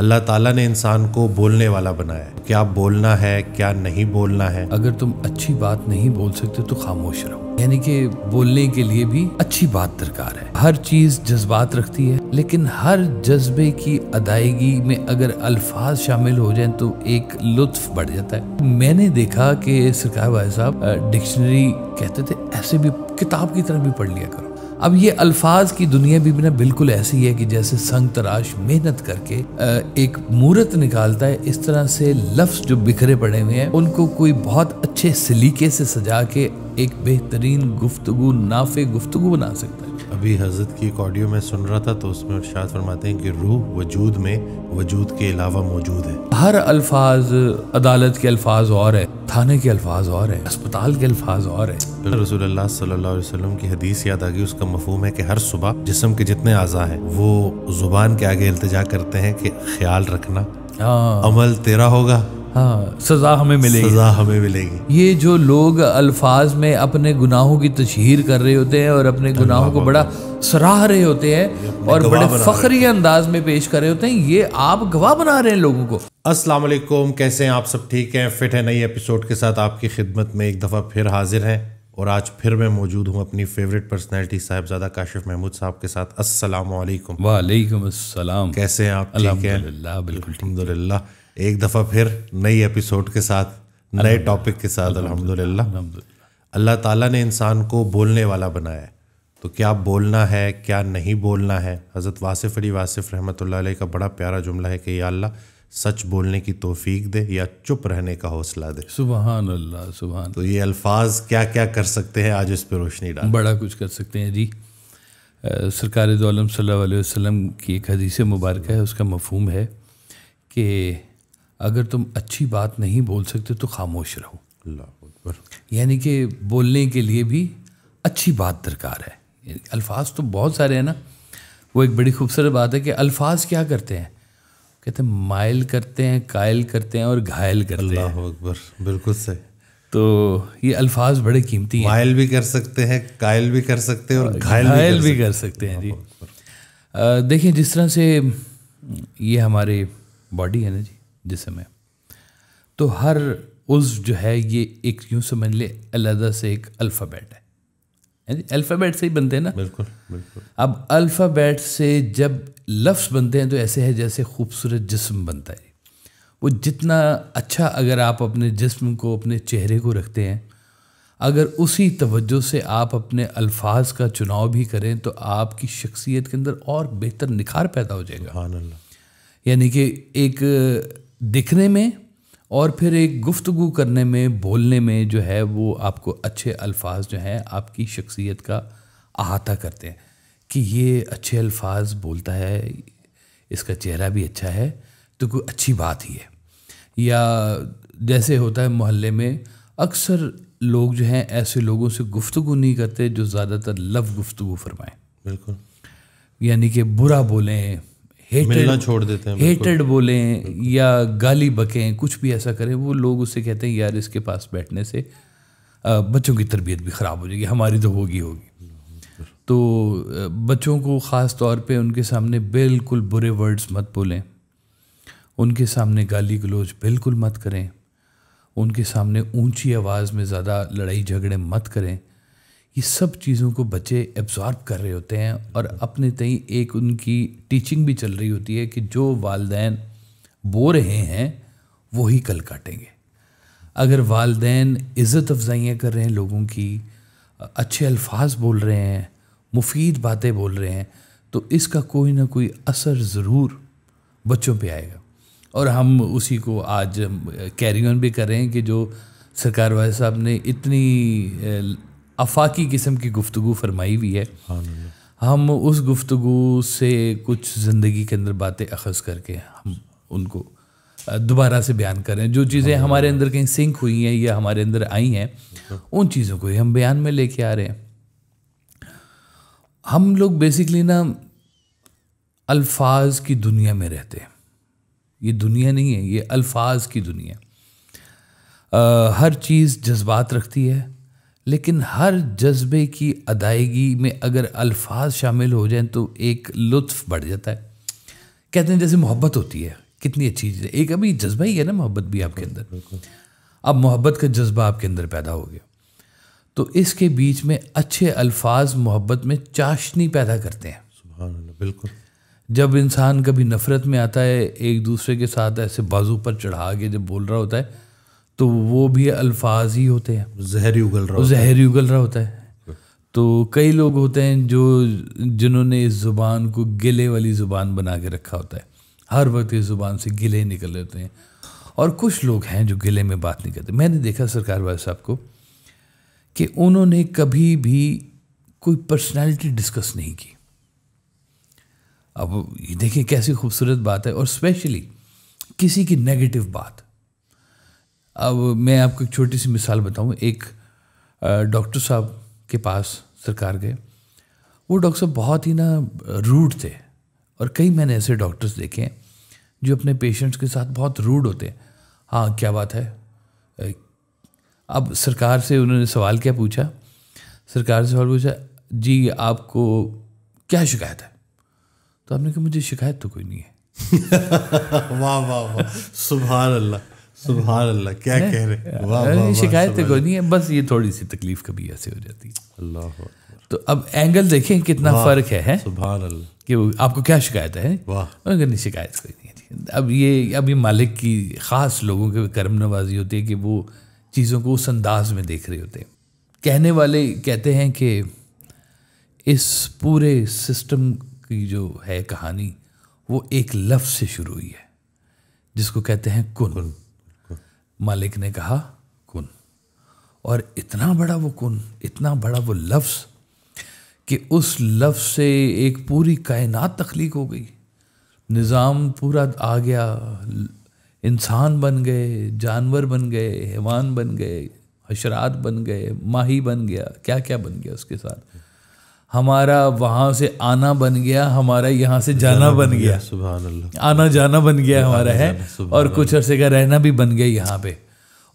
अल्लाह ताला ने इंसान को बोलने वाला बनाया क्या बोलना है क्या नहीं बोलना है अगर तुम अच्छी बात नहीं बोल सकते तो खामोश रहो यानी कि बोलने के लिए भी अच्छी बात दरकार है हर चीज जज्बात रखती है लेकिन हर जज्बे की अदायगी में अगर अल्फाज शामिल हो जाए तो एक लुत्फ बढ़ जाता है मैंने देखा कि सरकार भाई साहब डिक्शनरी कहते थे ऐसे भी किताब की तरह भी पढ़ लिया करो अब ये अल्फाज की दुनिया भी ना बिल्कुल ऐसी है कि जैसे संग तराश मेहनत करके एक मूर्त निकालता है इस तरह से लफ्ज जो बिखरे पड़े हुए हैं उनको कोई बहुत अच्छे सलीके से सजा के एक बेहतरीन गुफ्तगु नाफे गुफ्तगु बना सकता है अभी हजरत की एक ऑडियो में सुन रहा था तो उसमें उर्शाद फरमाते हैं कि रूह वजूद में वजूद के अलावा मौजूद है हर अल्फाज अदालत के अल्फाज और है थाने के अल्फाज और हैं अस्पताल के अल्फाज और हैं रसूलुल्लाह सल्लल्लाहु अलैहि वसल्लम की हदीस याद आ गई उसका मफहम है कि हर सुबह जिसम के जितने आज़ा हैं वो ज़ुबान के आगे अल्तजा करते हैं कि ख्याल रखना हाँ। अमल तेरा होगा हाँ, सज़ा हमें मिलेगी सज़ा हमें मिलेगी ये जो लोग अल्फाज में अपने गुनाहों की तशहर कर रहे होते हैं और अपने गुनाहों को बड़ा सराह रहे होते हैं और बड़े फखरी अंदाज में पेश कर रहे होते हैं ये आप गवाह बना रहे हैं लोगों को अस्सलाम वालेकुम कैसे हैं आप सब ठीक हैं फिट है नई एपिसोड के साथ आपकी खिदमत में एक दफ़ा फिर हाजिर हैं और आज फिर मैं मौजूद हूँ अपनी फेवरेट पर्सनैलिटी साहबजादा काशिफ महमूद साहब के साथ अस्सलाम वालेकुम वालेकुम अस्सलाम कैसे हैं आप ठीक हैं बिल्कुल अलहमदिल्ला एक दफ़ा फिर नई एपिसोड के साथ नए टॉपिक के साथ अलहमदिल्ला अल्लाह ताला ने इंसान को बोलने वाला बनाया है तो क्या बोलना है क्या नहीं बोलना है हज़रत वासिफ़ अली वासिफ़ रहमत का बड़ा प्यारा जुमला है कि अल्लाह सच बोलने की तोफीक दे या चुप रहने का हौसला दे सुबहान अल्लाह सुबहान तो ये अल्फाज क्या क्या कर सकते हैं आज इस पर रोशनी डाल बड़ा कुछ कर सकते हैं जी सरकार दोलम वसल्लम की एक हदीस मुबारक है उसका मफहम है कि अगर तुम अच्छी बात नहीं बोल सकते तो खामोश रहो यानी कि बोलने के लिए भी अच्छी बात दरकार है अल्फाज तो बहुत सारे हैं ना वो एक बड़ी खूबसूरत बात है कि अल्फाज क्या करते हैं कहते हैं माइल करते हैं कायल करते हैं और घायल करते अल्लाह हैं अल्लाह अकबर बिल्कुल सही तो ये अल्फाज बड़े कीमती हैं मायल भी कर सकते हैं कायल भी कर सकते हैं और घायल, घायल भी कर सकते, भी कर सकते हैं जी देखिए जिस तरह से ये हमारे बॉडी है ना जी जिसम है तो हर उज जो है ये एक यूँ समझ ले अलहदा से एक अल्फ़ाबेट है अल्फ़ाबेट से ही बनते हैं ना बिल्कुल बिल्कुल अब अल्फ़ाबेट से जब लफ्स बनते हैं तो ऐसे है जैसे खूबसूरत जिस्म बनता है वो जितना अच्छा अगर आप अपने जिस्म को अपने चेहरे को रखते हैं अगर उसी तवज्जो से आप अपने अल्फाज का चुनाव भी करें तो आपकी शख्सियत के अंदर और बेहतर निखार पैदा हो जाएगा यानी कि एक दिखने में और फिर एक गुफ्तगु करने में बोलने में जो है वो आपको अच्छे अल्फाज जो हैं आपकी शख्सियत का अहाता करते हैं कि ये अच्छे अल्फाज बोलता है इसका चेहरा भी अच्छा है तो कोई अच्छी बात ही है या जैसे होता है मोहल्ले में अक्सर लोग जो हैं ऐसे लोगों से गुफ्तगु नहीं करते जो ज़्यादातर लफ गुफ्तगु फरमाएं बिल्कुल यानी कि बुरा बोलें हेटेड छोड़ देते हैं हेटेड बोलें या गाली बकें कुछ भी ऐसा करें वो लोग उससे कहते हैं यार इसके पास बैठने से बच्चों की तरबियत भी ख़राब हो जाएगी हमारी तो होगी होगी तो बच्चों को ख़ास तौर पे उनके सामने बिल्कुल बुरे वर्ड्स मत बोलें उनके सामने गाली गलोच बिल्कुल मत करें उनके सामने ऊंची आवाज़ में ज़्यादा लड़ाई झगड़े मत करें ये सब चीज़ों को बच्चे एब्जॉर्ब कर रहे होते हैं और अपने तई एक उनकी टीचिंग भी चल रही होती है कि जो वालदे बो रहे हैं वो ही कल काटेंगे अगर वालदे इज़्ज़त अफजाइयाँ कर रहे हैं लोगों की अच्छे अल्फाज बोल रहे हैं मुफीद बातें बोल रहे हैं तो इसका कोई ना कोई असर ज़रूर बच्चों पे आएगा और हम उसी को आज कैरी ऑन भी कर रहे हैं कि जो सरकार वाले साहब ने इतनी अफाकी किस्म की गुफ्तु फरमाई हुई है हम उस गुफ्तु से कुछ ज़िंदगी के अंदर बातें अखज़ करके हम उनको दोबारा से बयान करें जो चीज़ें हाँ। हमारे अंदर कहीं सिंक हुई हैं या हमारे अंदर आई हैं अच्छा। उन चीज़ों को ही हम बयान में लेके आ रहे हैं हम लोग बेसिकली ना अल्फाज की दुनिया में रहते हैं ये दुनिया नहीं है ये अल्फाज की दुनिया आ, हर चीज़ जज्बात रखती है लेकिन हर जज्बे की अदायगी में अगर अल्फाज शामिल हो जाएं तो एक लुत्फ बढ़ जाता है कहते हैं जैसे मोहब्बत होती है कितनी अच्छी चीज़ है एक अभी जज्बा ही है ना मोहब्बत भी आपके अंदर अब मोहब्बत का जज्बा आपके अंदर पैदा हो गया तो इसके बीच में अच्छे अल्फाज मोहब्बत में चाशनी पैदा करते हैं बिल्कुल जब इंसान कभी नफ़रत में आता है एक दूसरे के साथ ऐसे बाजू पर चढ़ा के जब बोल रहा होता है तो वो भी अल्फाज ही होते हैं जहरी उगल रहा जहरी उगल रहा होता है तो कई लोग होते हैं जो जिन्होंने इस ज़ुबान को गिले वाली ज़ुबान बना के रखा होता है हर वक्त इस ज़ुबान से गिले निकल लेते हैं और कुछ लोग हैं जो गिले में बात नहीं करते मैंने देखा सरकार वाले साहब को कि उन्होंने कभी भी कोई पर्सनैलिटी डिस्कस नहीं की अब ये देखिए कैसी खूबसूरत बात है और स्पेशली किसी की नेगेटिव बात अब मैं आपको एक छोटी सी मिसाल बताऊं एक डॉक्टर साहब के पास सरकार गए वो डॉक्टर साहब बहुत ही ना रूड थे और कई मैंने ऐसे डॉक्टर्स देखे हैं जो अपने पेशेंट्स के साथ बहुत रूड होते हैं हाँ क्या बात है अब सरकार से उन्होंने सवाल क्या पूछा सरकार से सवाल पूछा जी आपको क्या शिकायत है तो आपने कहा मुझे शिकायत तो कोई नहीं है वाह वाह वाह सुबह अल्लाह सुबह अल्लाह क्या कह रहे हैं शिकायत कोई नहीं है बस ये थोड़ी सी तकलीफ कभी ऐसे हो जाती है अल्लाह तो अब एंगल देखें कितना फर्क है, सुबह कि आपको क्या शिकायत है वाह नहीं शिकायत कोई नहीं थी अब ये अभी मालिक की ख़ास लोगों के करम नवाजी होती है कि वो चीज़ों को उस अंदाज में देख रहे होते हैं कहने वाले कहते हैं कि इस पूरे सिस्टम की जो है कहानी वो एक लफ्ज़ से शुरू हुई है जिसको कहते हैं कुन, कुन। मालिक ने कहा कुन और इतना बड़ा वो कुन इतना बड़ा वो लफ्स कि उस लफ्ज़ से एक पूरी कायनात तख्लीक हो गई निज़ाम पूरा आ गया इंसान बन गए जानवर बन गए हैवान बन गए हशरात बन गए माही बन गया क्या क्या बन गया उसके साथ हमारा वहाँ से आना बन गया हमारा यहाँ से जाना बन गया सुबह अल्लाह आना जाना बन गया हमारा है और कुछ अरसे का रहना भी बन गया यहाँ पे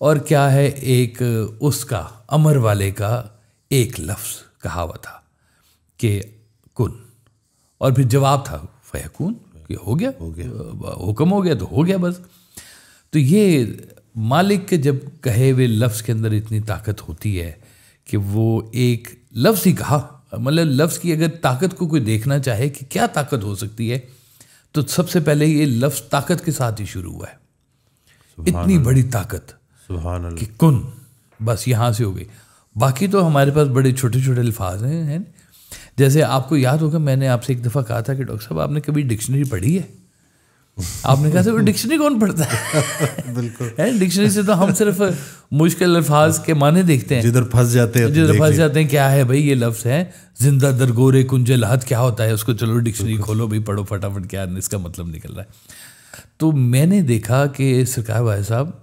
और क्या है एक उसका अमर वाले का एक लफ्ज़ कहावत था कि कुन और फिर जवाब था फैकून कि हो गया हो गया हुक्म हो गया तो हो गया बस तो ये मालिक के जब कहे हुए लफ्ज़ के अंदर इतनी ताकत होती है कि वो एक लफ्ज़ ही कहा मतलब लफ्ज़ की अगर ताकत को कोई देखना चाहे कि क्या ताकत हो सकती है तो सबसे पहले ये लफ्ज़ ताकत के साथ ही शुरू हुआ है इतनी बड़ी ताकत कि कुन बस यहाँ से हो गई बाकी तो हमारे पास बड़े छोटे छोटे अल्फाज हैं जैसे आपको याद होगा मैंने आपसे एक दफ़ा कहा था कि डॉक्टर साहब आपने कभी डिक्शनरी पढ़ी है आपने कहा था डिक्शनरी कौन पढ़ता है बिल्कुल डिक्शनरी से तो हम सिर्फ मुश्किल अल्फाज के माने देखते हैं जिधर फंस जाते हैं जिधर फंस जाते हैं क्या है भाई ये लफ्ज़ है जिंदा दरगोरे कुंजे लहत क्या होता है उसको चलो डिक्शनरी खोलो भाई पढ़ो फटाफट क्या इसका मतलब निकल रहा है तो मैंने देखा कि सरकार भाई साहब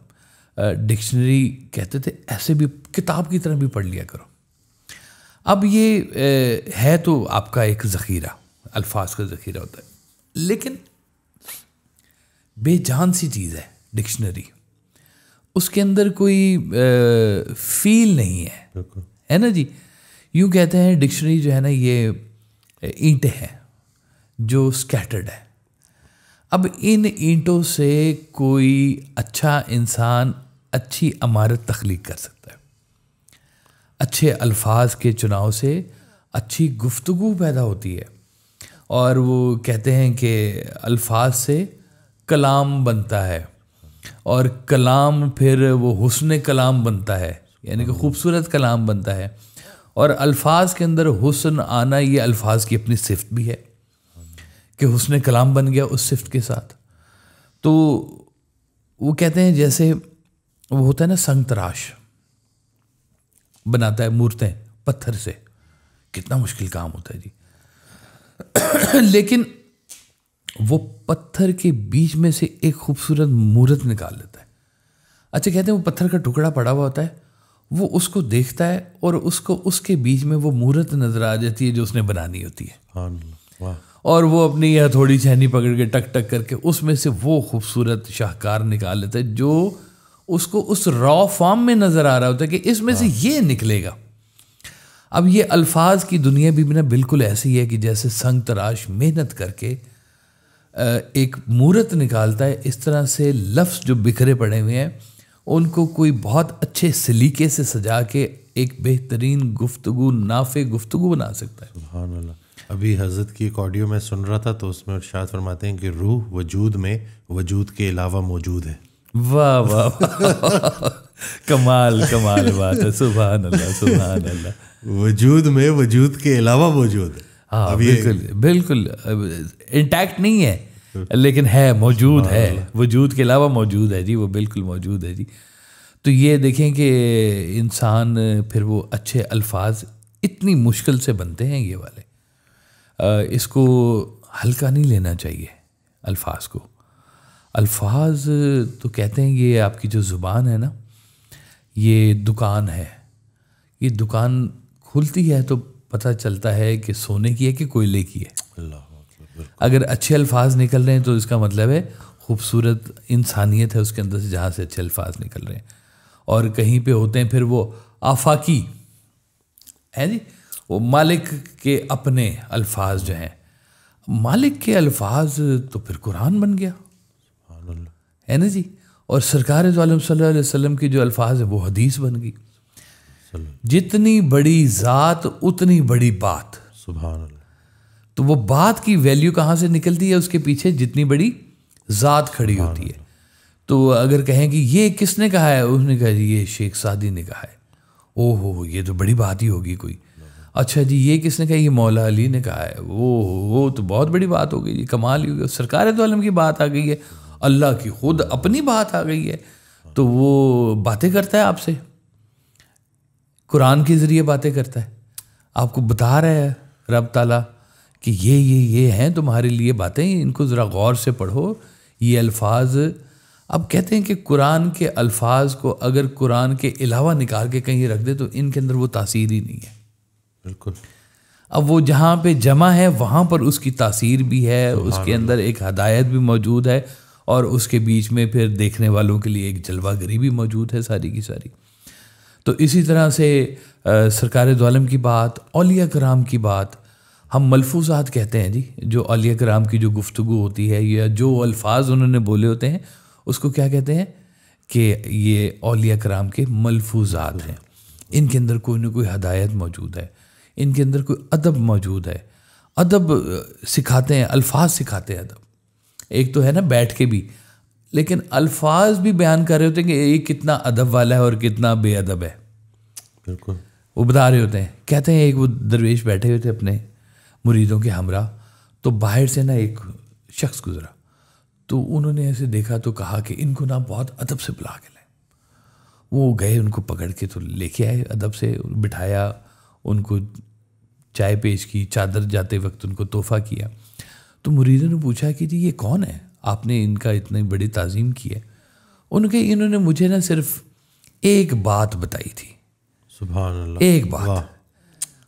डिक्शनरी कहते थे ऐसे भी किताब की तरह भी पढ़ लिया करो अब ये है तो आपका एक ज़ख़ीरा अल्फाज का ज़ख़ीरा होता है लेकिन बेजान सी चीज़ है डिक्शनरी उसके अंदर कोई आ, फील नहीं है है ना जी यूँ कहते हैं डिक्शनरी जो है ना ये ईंटें हैं जो स्कैटर्ड है अब इन ईंटों से कोई अच्छा इंसान अच्छी अमारत तख्लीक कर सकता है अच्छे अल्फाज के चुनाव से अच्छी गुफ्तु पैदा होती है और वो कहते हैं कि अल्फाज से कलाम बनता है और कलाम फिर वो हुसन कलाम बनता है यानी कि खूबसूरत कलाम बनता है और अल्फाज के अंदर हुसन आना ये अल्फाज की अपनी सिफ्त भी है कि हुसन कलाम बन गया उस सिफ्त के साथ तो वो कहते हैं जैसे वो होता है ना संग तराश बनाता है मूर्तें पत्थर से कितना मुश्किल काम होता है जी लेकिन वो पत्थर के बीच में से एक खूबसूरत मूर्त निकाल लेता है अच्छा कहते हैं वो पत्थर का टुकड़ा पड़ा हुआ होता है वो उसको देखता है और उसको उसके बीच में वो मूर्त नजर आ जाती है जो उसने बनानी होती है और वो अपनी यह थोड़ी छहनी पकड़ के टक टक करके उसमें से वो खूबसूरत शाहकार निकाल लेता है जो उसको उस रॉ फॉर्म में नज़र आ रहा होता है कि इसमें से हाँ। ये निकलेगा अब ये अल्फाज की दुनिया भी बिना बिल्कुल ऐसी है कि जैसे संग तराश मेहनत करके एक मूर्त निकालता है इस तरह से लफ्स जो बिखरे पड़े हुए हैं उनको कोई बहुत अच्छे सलीके से सजा के एक बेहतरीन गुफ्तु नाफे गुफ्तु बना सकता है अभी हज़रत की एक ऑडियो में सुन रहा था तो उसमें इर्शाद फरमाते हैं कि रूह वजूद में वजूद के अलावा मौजूद है वाह वाह वा। कमाल कमाल बात है सुबह अल्लाह सुबह अल्लाह वजूद में वजूद के अलावा मौजूद है हाँ बिल्कुल बिल्कुल इंटैक्ट नहीं है लेकिन है मौजूद है हाँ। वजूद के अलावा मौजूद है जी वो बिल्कुल मौजूद है जी तो ये देखें कि इंसान फिर वो अच्छे अल्फाज इतनी मुश्किल से बनते हैं ये वाले इसको हल्का नहीं लेना चाहिए अल्फाज को अल्फाज तो कहते हैं ये आपकी जो ज़ुबान है ना ये दुकान है ये दुकान खुलती है तो पता चलता है कि सोने की है कि कोयले की है अगर अच्छे अल्फाज निकल रहे हैं तो इसका मतलब है खूबसूरत इंसानियत है उसके अंदर से जहाँ से अच्छे अल्फाज निकल रहे हैं और कहीं पे होते हैं फिर वो आफाकी है जी वो मालिक के अपने अल्फाज जो हैं मालिक के अल्फाज तो फिर कुरान बन गया है ना जी और सरकार वसल्लम की जो अल्फाज है वो हदीस बन गई जितनी बड़ी जात उतनी बड़ी बात सुबह तो वो बात की वैल्यू कहाँ से निकलती है उसके पीछे जितनी बड़ी जात खड़ी होती है तो अगर कहें कि ये किसने कहा है उसने कहा जी ये शेख सादी ने कहा है ओहो ये तो बड़ी बात ही होगी कोई अच्छा जी ये किसने कहा ये मौला अली ने कहा है वो वो तो बहुत बड़ी बात हो गई जी कमाल ही हो गया सरकार तो आलम की बात आ गई है अल्लाह की खुद अपनी बात आ गई है तो वो बातें करता है आपसे कुरान के ज़रिए बातें करता है आपको बता रहा है रब ताला कि ये ये ये हैं तुम्हारे लिए बातें इनको ज़रा गौर से पढ़ो ये अल्फाज अब कहते हैं कि कुरान के अल्फाज को अगर कुरान के अलावा निकाल के कहीं रख दे तो इनके अंदर वो तासीर ही नहीं है बिल्कुल अब वो जहाँ पे जमा है वहाँ पर उसकी तासीर भी है उसके अंदर एक हदायत भी मौजूद है और उसके बीच में फिर देखने वालों के लिए एक जलवागरी भी मौजूद है सारी की सारी तो इसी तरह से सरकार दोम की बात अलिया कराम की बात हम मलफूजात कहते हैं जी जो अलिया कराम की जो गुफ्तु होती है या जो अल्फाज उन्होंने बोले होते हैं उसको क्या कहते हैं कि ये अलिया कराम के मलफूजात हैं इनके अंदर कोई ना कोई हदायत मौजूद है इनके अंदर कोई अदब मौजूद है अदब सिखाते हैं अल्फाज सिखाते हैं अदब एक तो है ना बैठ के भी लेकिन अल्फाज भी बयान कर रहे होते हैं कि ये कितना अदब वाला है और कितना बेअदब है बिल्कुल वो बता रहे होते हैं कहते हैं एक वो दरवेश बैठे हुए थे अपने मुरीदों के हमरा तो बाहर से ना एक शख्स गुजरा तो उन्होंने ऐसे देखा तो कहा कि इनको ना बहुत अदब से बुला के लें वो गए उनको पकड़ के तो लेके आए अदब से बिठाया उनको चाय पेश की चादर जाते वक्त उनको तोहफा किया तो मुरीदों ने पूछा कि जी ये कौन है आपने इनका इतनी बड़ी तज़ीम की है उनके इन्होंने मुझे ना सिर्फ एक बात बताई थी सुबह एक बात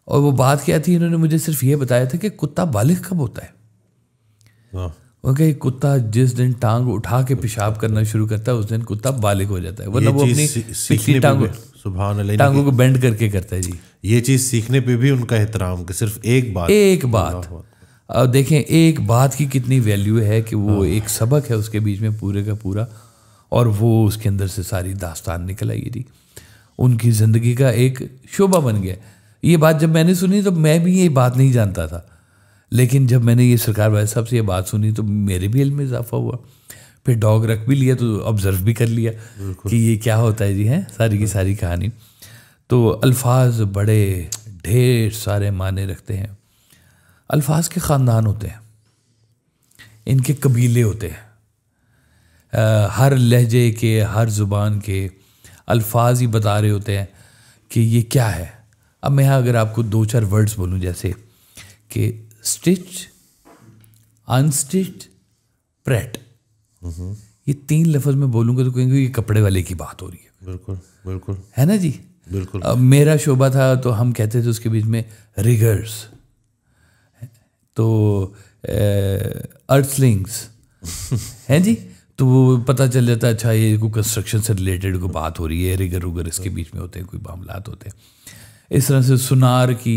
और वो बात क्या थी इन्होंने मुझे सिर्फ ये बताया था कि कुत्ता बालिग कब होता है उनका कुत्ता जिस दिन टांग उठा के पेशाब करना शुरू करता है उस दिन कुत्ता बालिग हो जाता है वरना मतलब वो अपनी पिछली टांगों सुबह टांगों को बेंड करके करता है जी ये चीज़ सीखने पे भी उनका एहतराम कि सिर्फ एक बात एक बात अब देखें एक बात की कितनी वैल्यू है कि वो हाँ। एक सबक है उसके बीच में पूरे का पूरा और वो उसके अंदर से सारी दास्तान निकल आई थी उनकी ज़िंदगी का एक शोभा बन गया ये बात जब मैंने सुनी तो मैं भी ये बात नहीं जानता था लेकिन जब मैंने ये सरकार वाले साहब से ये बात सुनी तो मेरे भी इल में इजाफा हुआ फिर डॉग रख भी लिया तो ऑब्ज़र्व भी कर लिया कि ये क्या होता है जी हैं सारी की हाँ। सारी कहानी तो अल्फाज बड़े ढेर सारे माने रखते हैं अल्फाज के ख़ानदान होते हैं इनके कबीले होते हैं आ, हर लहजे के हर ज़ुबान के अल्फाज ही बता रहे होते हैं कि ये क्या है अब मैं यहाँ अगर आपको दो चार वर्ड्स बोलूँ जैसे कि स्टिच अनस्टिच प्रेट ये तीन लफ्ज़ में बोलूँगा तो कहेंगे ये कपड़े वाले की बात हो रही है बिल्कुल बिल्कुल है ना जी बिल्कुल अब मेरा शोभा था तो हम कहते थे उसके बीच में रिगर्स तो अर्थलिंग्स हैं जी तो वो पता चल जाता है अच्छा ये कोई कंस्ट्रक्शन से रिलेटेड कोई बात हो रही है रिगर उगर इसके हाँ। बीच में होते हैं कोई मामला होते हैं इस तरह से सुनार की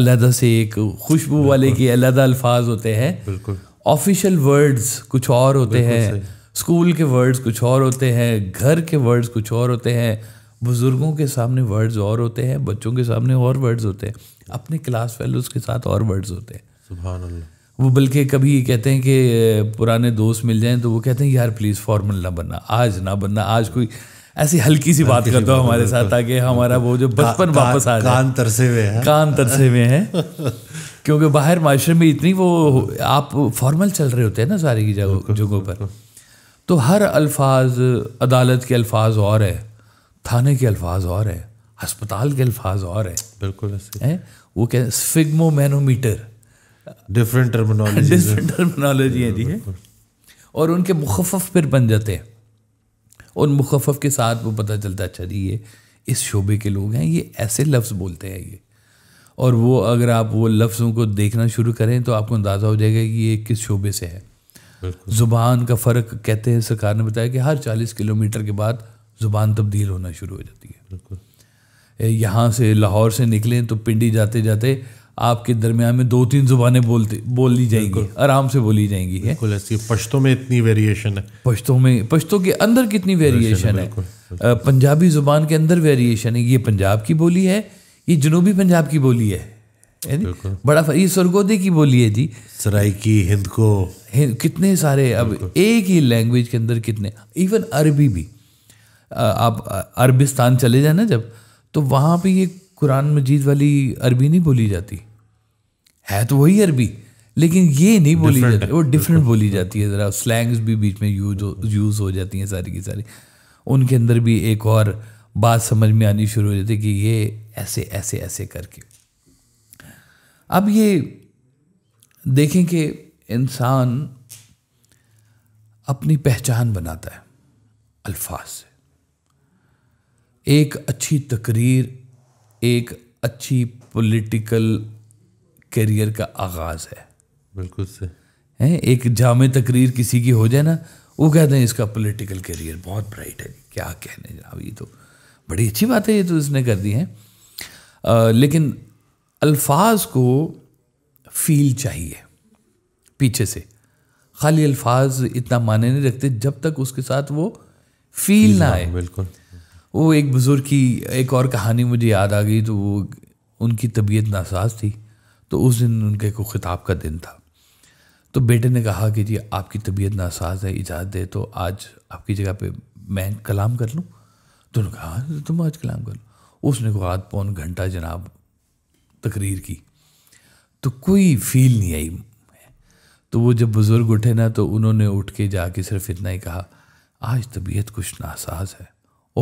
अलहदा से एक खुशबू वाले के अलहदा अल्फाज होते हैं बिल्कुल ऑफिशियल वर्ड्स कुछ और होते हैं स्कूल के वर्ड्स कुछ और होते हैं घर के वर्ड्स कुछ और होते हैं बुज़ुर्गों के सामने वर्ड्स और होते हैं बच्चों के सामने और वर्ड्स होते हैं अपने क्लास फेलोज़ के साथ और वर्ड्स होते हैं वो बल्कि कभी कहते हैं कि पुराने दोस्त मिल जाएं तो वो कहते हैं यार प्लीज़ फॉर्मल ना बनना आज ना बनना आज कोई ऐसी हल्की सी बात कर दो हमारे साथ ताकि हमारा वो जो बचपन वापस आ जाए कान तरसे हुए हैं कान तरसे हुए हैं क्योंकि बाहर माशरे में इतनी वो आप फॉर्मल चल रहे होते हैं ना सारी की जगह जगहों पर तो हर अल्फाज अदालत के अल्फाज और है थाने के अल्फाज और है अस्पताल के अल्फाज और है बिल्कुल है वो कह फिगमो manometer different terminology different terminology है ठीक है और उनके मुखफ़ फिर बन जाते हैं उन मुखफ़ के साथ वो पता चलता अच्छा जी ये इस शोबे के लोग हैं ये ऐसे लफ्ज़ बोलते हैं ये और वो अगर आप वो लफ्ज़ों को देखना शुरू करें तो आपको अंदाज़ा हो जाएगा कि ये किस शोबे से है ज़ुबान का फ़र्क कहते हैं सरकार ने बताया कि हर 40 किलोमीटर के बाद ज़ुबान तब्दील होना शुरू हो जाती है यहाँ से लाहौर से निकलें तो पिंडी जाते जाते आपके दरमियान में दो तीन जुबानें बोलते बोली जाएंगी आराम से बोली जाएंगी है पश्तों में इतनी वेरिएशन है पश्तों में पश्तों के अंदर कितनी वेरिएशन है पंजाबी जुबान के अंदर वेरिएशन है ये पंजाब की बोली है ये जनूबी पंजाब की बोली है बड़ा ये सरगोदे की बोली है जी सराइकी हिंद को हिंद कितने सारे अब एक ही लैंग्वेज के अंदर कितने इवन अरबी भी आप अरबिस्तान चले जाए ना जब तो वहाँ पे ये कुरान मजीद वाली अरबी नहीं बोली जाती है तो वही अरबी लेकिन ये नहीं बोली जाती वो डिफरेंट बोली जाती है ज़रा स्लैंग्स भी बीच में यूज हो यूज़ हो जाती हैं सारी की सारी उनके अंदर भी एक और बात समझ में आनी शुरू हो जाती है कि ये ऐसे ऐसे ऐसे करके अब ये देखें कि इंसान अपनी पहचान बनाता है अल्फाज से एक अच्छी तकरीर एक अच्छी पॉलिटिकल करियर का आगाज है बिल्कुल से हैं एक जाम तकरीर किसी की हो जाए ना वो कहते हैं इसका पॉलिटिकल करियर बहुत ब्राइट है क्या कहने जनाब ये तो बड़ी अच्छी बात है ये तो इसने कर दी है आ, लेकिन अल्फाज को फील चाहिए पीछे से खाली अल्फाज इतना माने नहीं रखते जब तक उसके साथ वो फील ना आए बिल्कुल वो एक बुज़ुर्ग की एक और कहानी मुझे याद आ गई तो वो उनकी तबीयत नासाज थी तो उस दिन उनके को खिताब का दिन था तो बेटे ने कहा कि जी आपकी तबीयत नासाज है इजाज़त दे तो आज आपकी जगह पे मैं कलाम कर लूँ तो उन्होंने कहा हाँ, तुम आज कलाम कर लो उसने को आध पौन घंटा जनाब तकरीर की तो कोई फील नहीं आई तो वो जब बुज़ुर्ग उठे ना तो उन्होंने उठ के जाके सिर्फ इतना ही कहा आज तबीयत कुछ नासाज है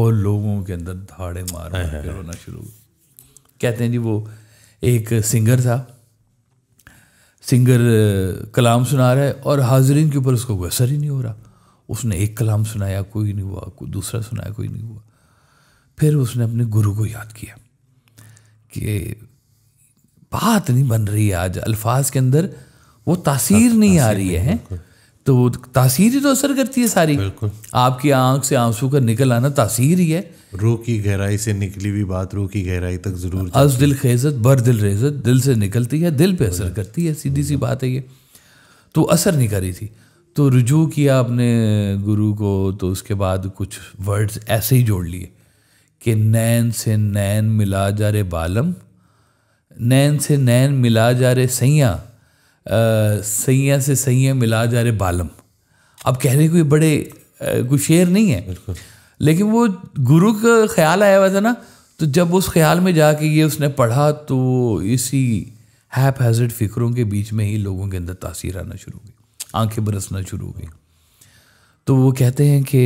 और लोगों के अंदर धाड़े मार रोना शुरू कहते हैं जी वो एक सिंगर था सिंगर कलाम सुना रहा है और हाजरीन के ऊपर उसको कोई असर ही नहीं हो रहा उसने एक कलाम सुनाया कोई नहीं हुआ कोई दूसरा सुनाया कोई नहीं हुआ फिर उसने अपने गुरु को याद किया कि बात नहीं बन रही है आज अल्फाज के अंदर वो तासीर नहीं आ रही है तो वो तासीर ही तो असर करती है सारी बिल्कुल आपकी आंख से आंसू का निकल आना तासीर ही है रूह की गहराई से निकली हुई बात रूह की गहराई तक जरूर अस दिल खेजत बर दिल रेजत दिल से निकलती है दिल पे असर करती है सीधी सी बात है ये तो असर नहीं करी थी तो रुजू किया अपने गुरु को तो उसके बाद कुछ वर्ड्स ऐसे ही जोड़ लिए कि नैन से नैन मिला जा रे बालम नैन से नैन मिला जा रे सैया सैया से सैया मिला जा रहे बालम अब रहे कोई बड़े कोई शेर नहीं है लेकिन वो गुरु का ख्याल आया हुआ था ना तो जब उस ख्याल में जाके ये उसने पढ़ा तो इसी हैप हैजड फिक्रों के बीच में ही लोगों के अंदर तासीर आना शुरू हो गई आंखें बरसना शुरू हो गई तो वो कहते हैं कि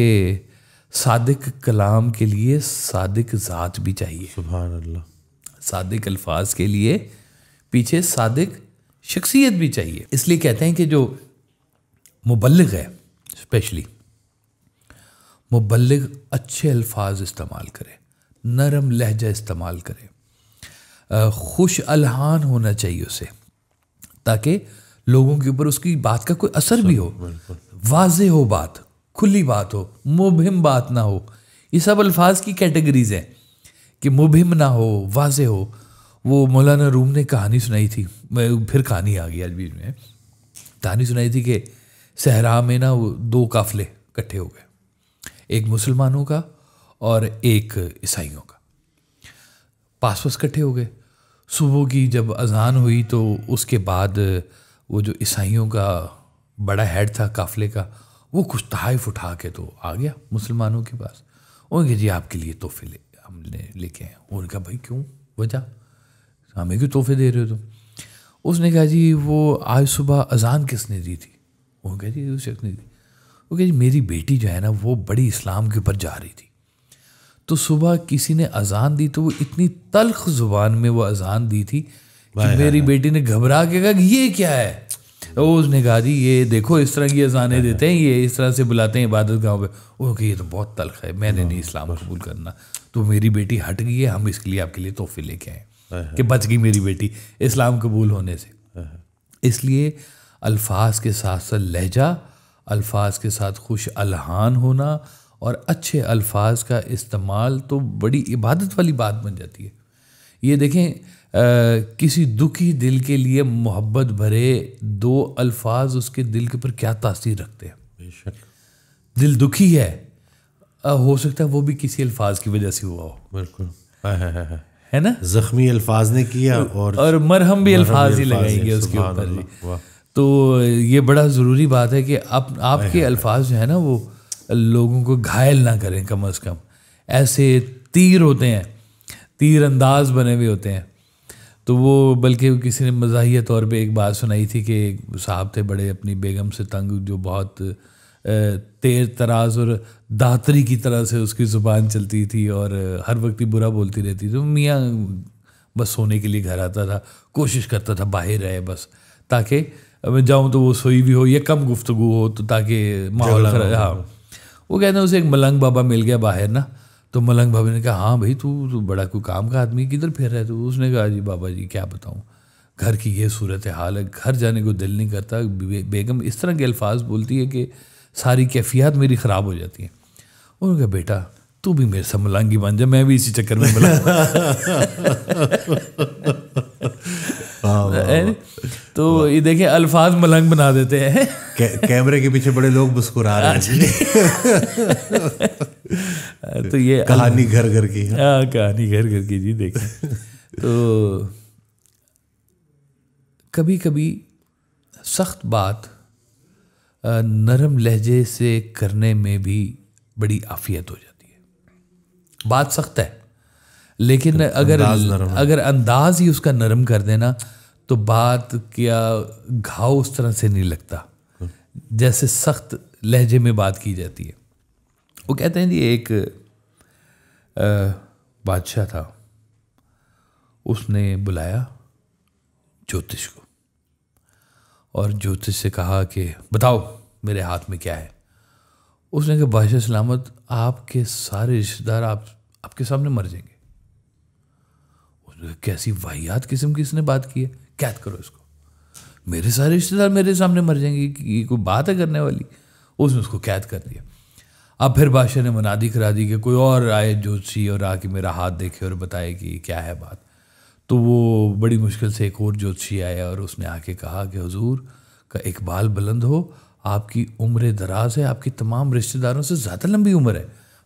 सादिक कलाम के लिए सादिक ज़ात भी चाहिए सुबह सादिक अल्फाज के लिए पीछे सादिक शख्सियत भी चाहिए इसलिए कहते हैं कि जो मुबलग है स्पेशली मुबलग अच्छे अल्फाज इस्तेमाल करे नरम लहजा इस्तेमाल करे खुश अलहान होना चाहिए उसे ताकि लोगों के ऊपर उसकी बात का कोई असर भी हो वाज हो बात खुली बात हो मुबिम बात ना हो ये सब अल्फाज की कैटेगरीज हैं कि मुबिम ना हो वाज हो वो मौलाना रूम ने कहानी सुनाई थी मैं फिर कहानी आ गई आज बीच में कहानी सुनाई थी कि सहरा में ना वो दो काफले इकट्ठे हो गए एक मुसलमानों का और एक ईसाइयों का पास पास इकट्ठे हो गए सुबह की जब अजान हुई तो उसके बाद वो जो ईसाइयों का बड़ा हेड था काफले का वो कुछ तहफ़ उठा के तो आ गया मुसलमानों के पास उनके जी आपके लिए तोहफे ले हमने लेके आए उनका भाई क्यों वजह सामे क्यों तोहफे दे रहे हो तुम उसने कहा जी वो आज सुबह अजान किसने दी थी वो कह जी उस शख्स ने दी वो कह जी मेरी बेटी जो है ना वो बड़ी इस्लाम के ऊपर जा रही थी तो सुबह किसी ने अजान दी तो वो इतनी तलख ज़ुबान में वो अजान दी थी कि मेरी बेटी ने घबरा के कहा ये क्या है तो उसने कहा जी ये देखो इस तरह की अजानें हाँ, हाँ। देते हैं ये इस तरह से बुलाते हैं इबादत गाँव पे उनकी ये तो बहुत तलख है मैंने हाँ, नहीं इस्लाम कबूल करना तो मेरी बेटी हट गई है हम इसके लिए आपके लिए तोहफे लेके आए कि बच गई मेरी बेटी इस्लाम कबूल होने से इसलिए अल्फाज के साथ साथ लहजा अल्फाज के साथ खुश अलहान होना और अच्छे अल्फाज का इस्तेमाल तो बड़ी इबादत वाली बात बन जाती है ये देखें आ, किसी दुखी दिल के लिए मोहब्बत भरे दो अल्फाज उसके दिल के ऊपर क्या तासीर रखते हैं दिल दुखी है आ, हो सकता है वो भी किसी अल्फाज की वजह से हुआ हो बिल्कुल हाँ, हाँ, हाँ, है ना जख्मी अल्फाज ने किया और और मरहम भी अल्फाज ही लगाएंगे उसके ऊपर तो ये बड़ा ज़रूरी बात है कि आप आपके अल्फाज जो है ना वो लोगों को घायल ना करें कम अज़ कम ऐसे तीर होते हैं तीर अंदाज बने हुए होते हैं तो वो बल्कि किसी ने मजाही तौर पे एक बात सुनाई थी कि साहब थे बड़े अपनी बेगम से तंग जो बहुत तेर तराज और दातरी की तरह से उसकी ज़ुबान चलती थी और हर वक्त ही बुरा बोलती रहती थी तो मियाँ बस सोने के लिए घर आता था कोशिश करता था बाहर रहे बस ताकि मैं जाऊँ तो वो सोई भी हो या कम गुफ्तु हो तो ताकि माहौल हाँ वो कहते हैं उसे एक मलंग बाबा मिल गया बाहर ना तो मलंग बाबा ने कहा हाँ भाई तू तो बड़ा कोई काम का आदमी किधर फिर रहा है उसने कहा जी बाबा जी क्या बताऊँ घर की ये सूरत हाल है घर जाने को दिल नहीं करता बेगम इस तरह के अल्फाज बोलती है कि सारी कैफियत मेरी ख़राब हो जाती है उन्होंने कहा बेटा तू भी मेरे साथ मलांगी बन जा मैं भी इसी चक्कर में मिला तो ये देखें अल्फाज मलंग बना देते हैं कैमरे के पीछे बड़े लोग मुस्कुरा रहे हैं हाँ, तो ये कहानी घर घर की हाँ कहानी घर घर की जी देखें तो कभी कभी सख्त बात नरम लहजे से करने में भी बड़ी आफियत हो जाती है बात सख्त है लेकिन तो अगर अंदाज अगर अंदाज ही उसका नरम कर देना तो बात क्या घाव उस तरह से नहीं लगता जैसे सख्त लहजे में बात की जाती है वो कहते हैं जी एक बादशाह था उसने बुलाया ज्योतिष को और ज्योतिष से कहा कि बताओ मेरे हाथ में क्या है उसने कहा बादशाह सलामत आपके सारे रिश्तेदार आप आपके सामने मर जाएंगे उसने कैसी वाहियात किस्म की इसने बात की है कैद करो इसको मेरे सारे रिश्तेदार मेरे सामने मर जाएंगे ये कोई बात है करने वाली उसने उसको कैद कर दिया अब फिर बादशाह ने मनादी करा दी कि कोई और आए जोशी और आके मेरा हाथ देखे और बताए कि क्या है बात तो वो बड़ी मुश्किल से एक और ज्योतिषी आया और उसने आके कहा कि हुजूर का इकबाल बुलंद हो आपकी उम्र दराज है आपकी तमाम रिश्तेदारों से ज़्यादा लंबी उम्र है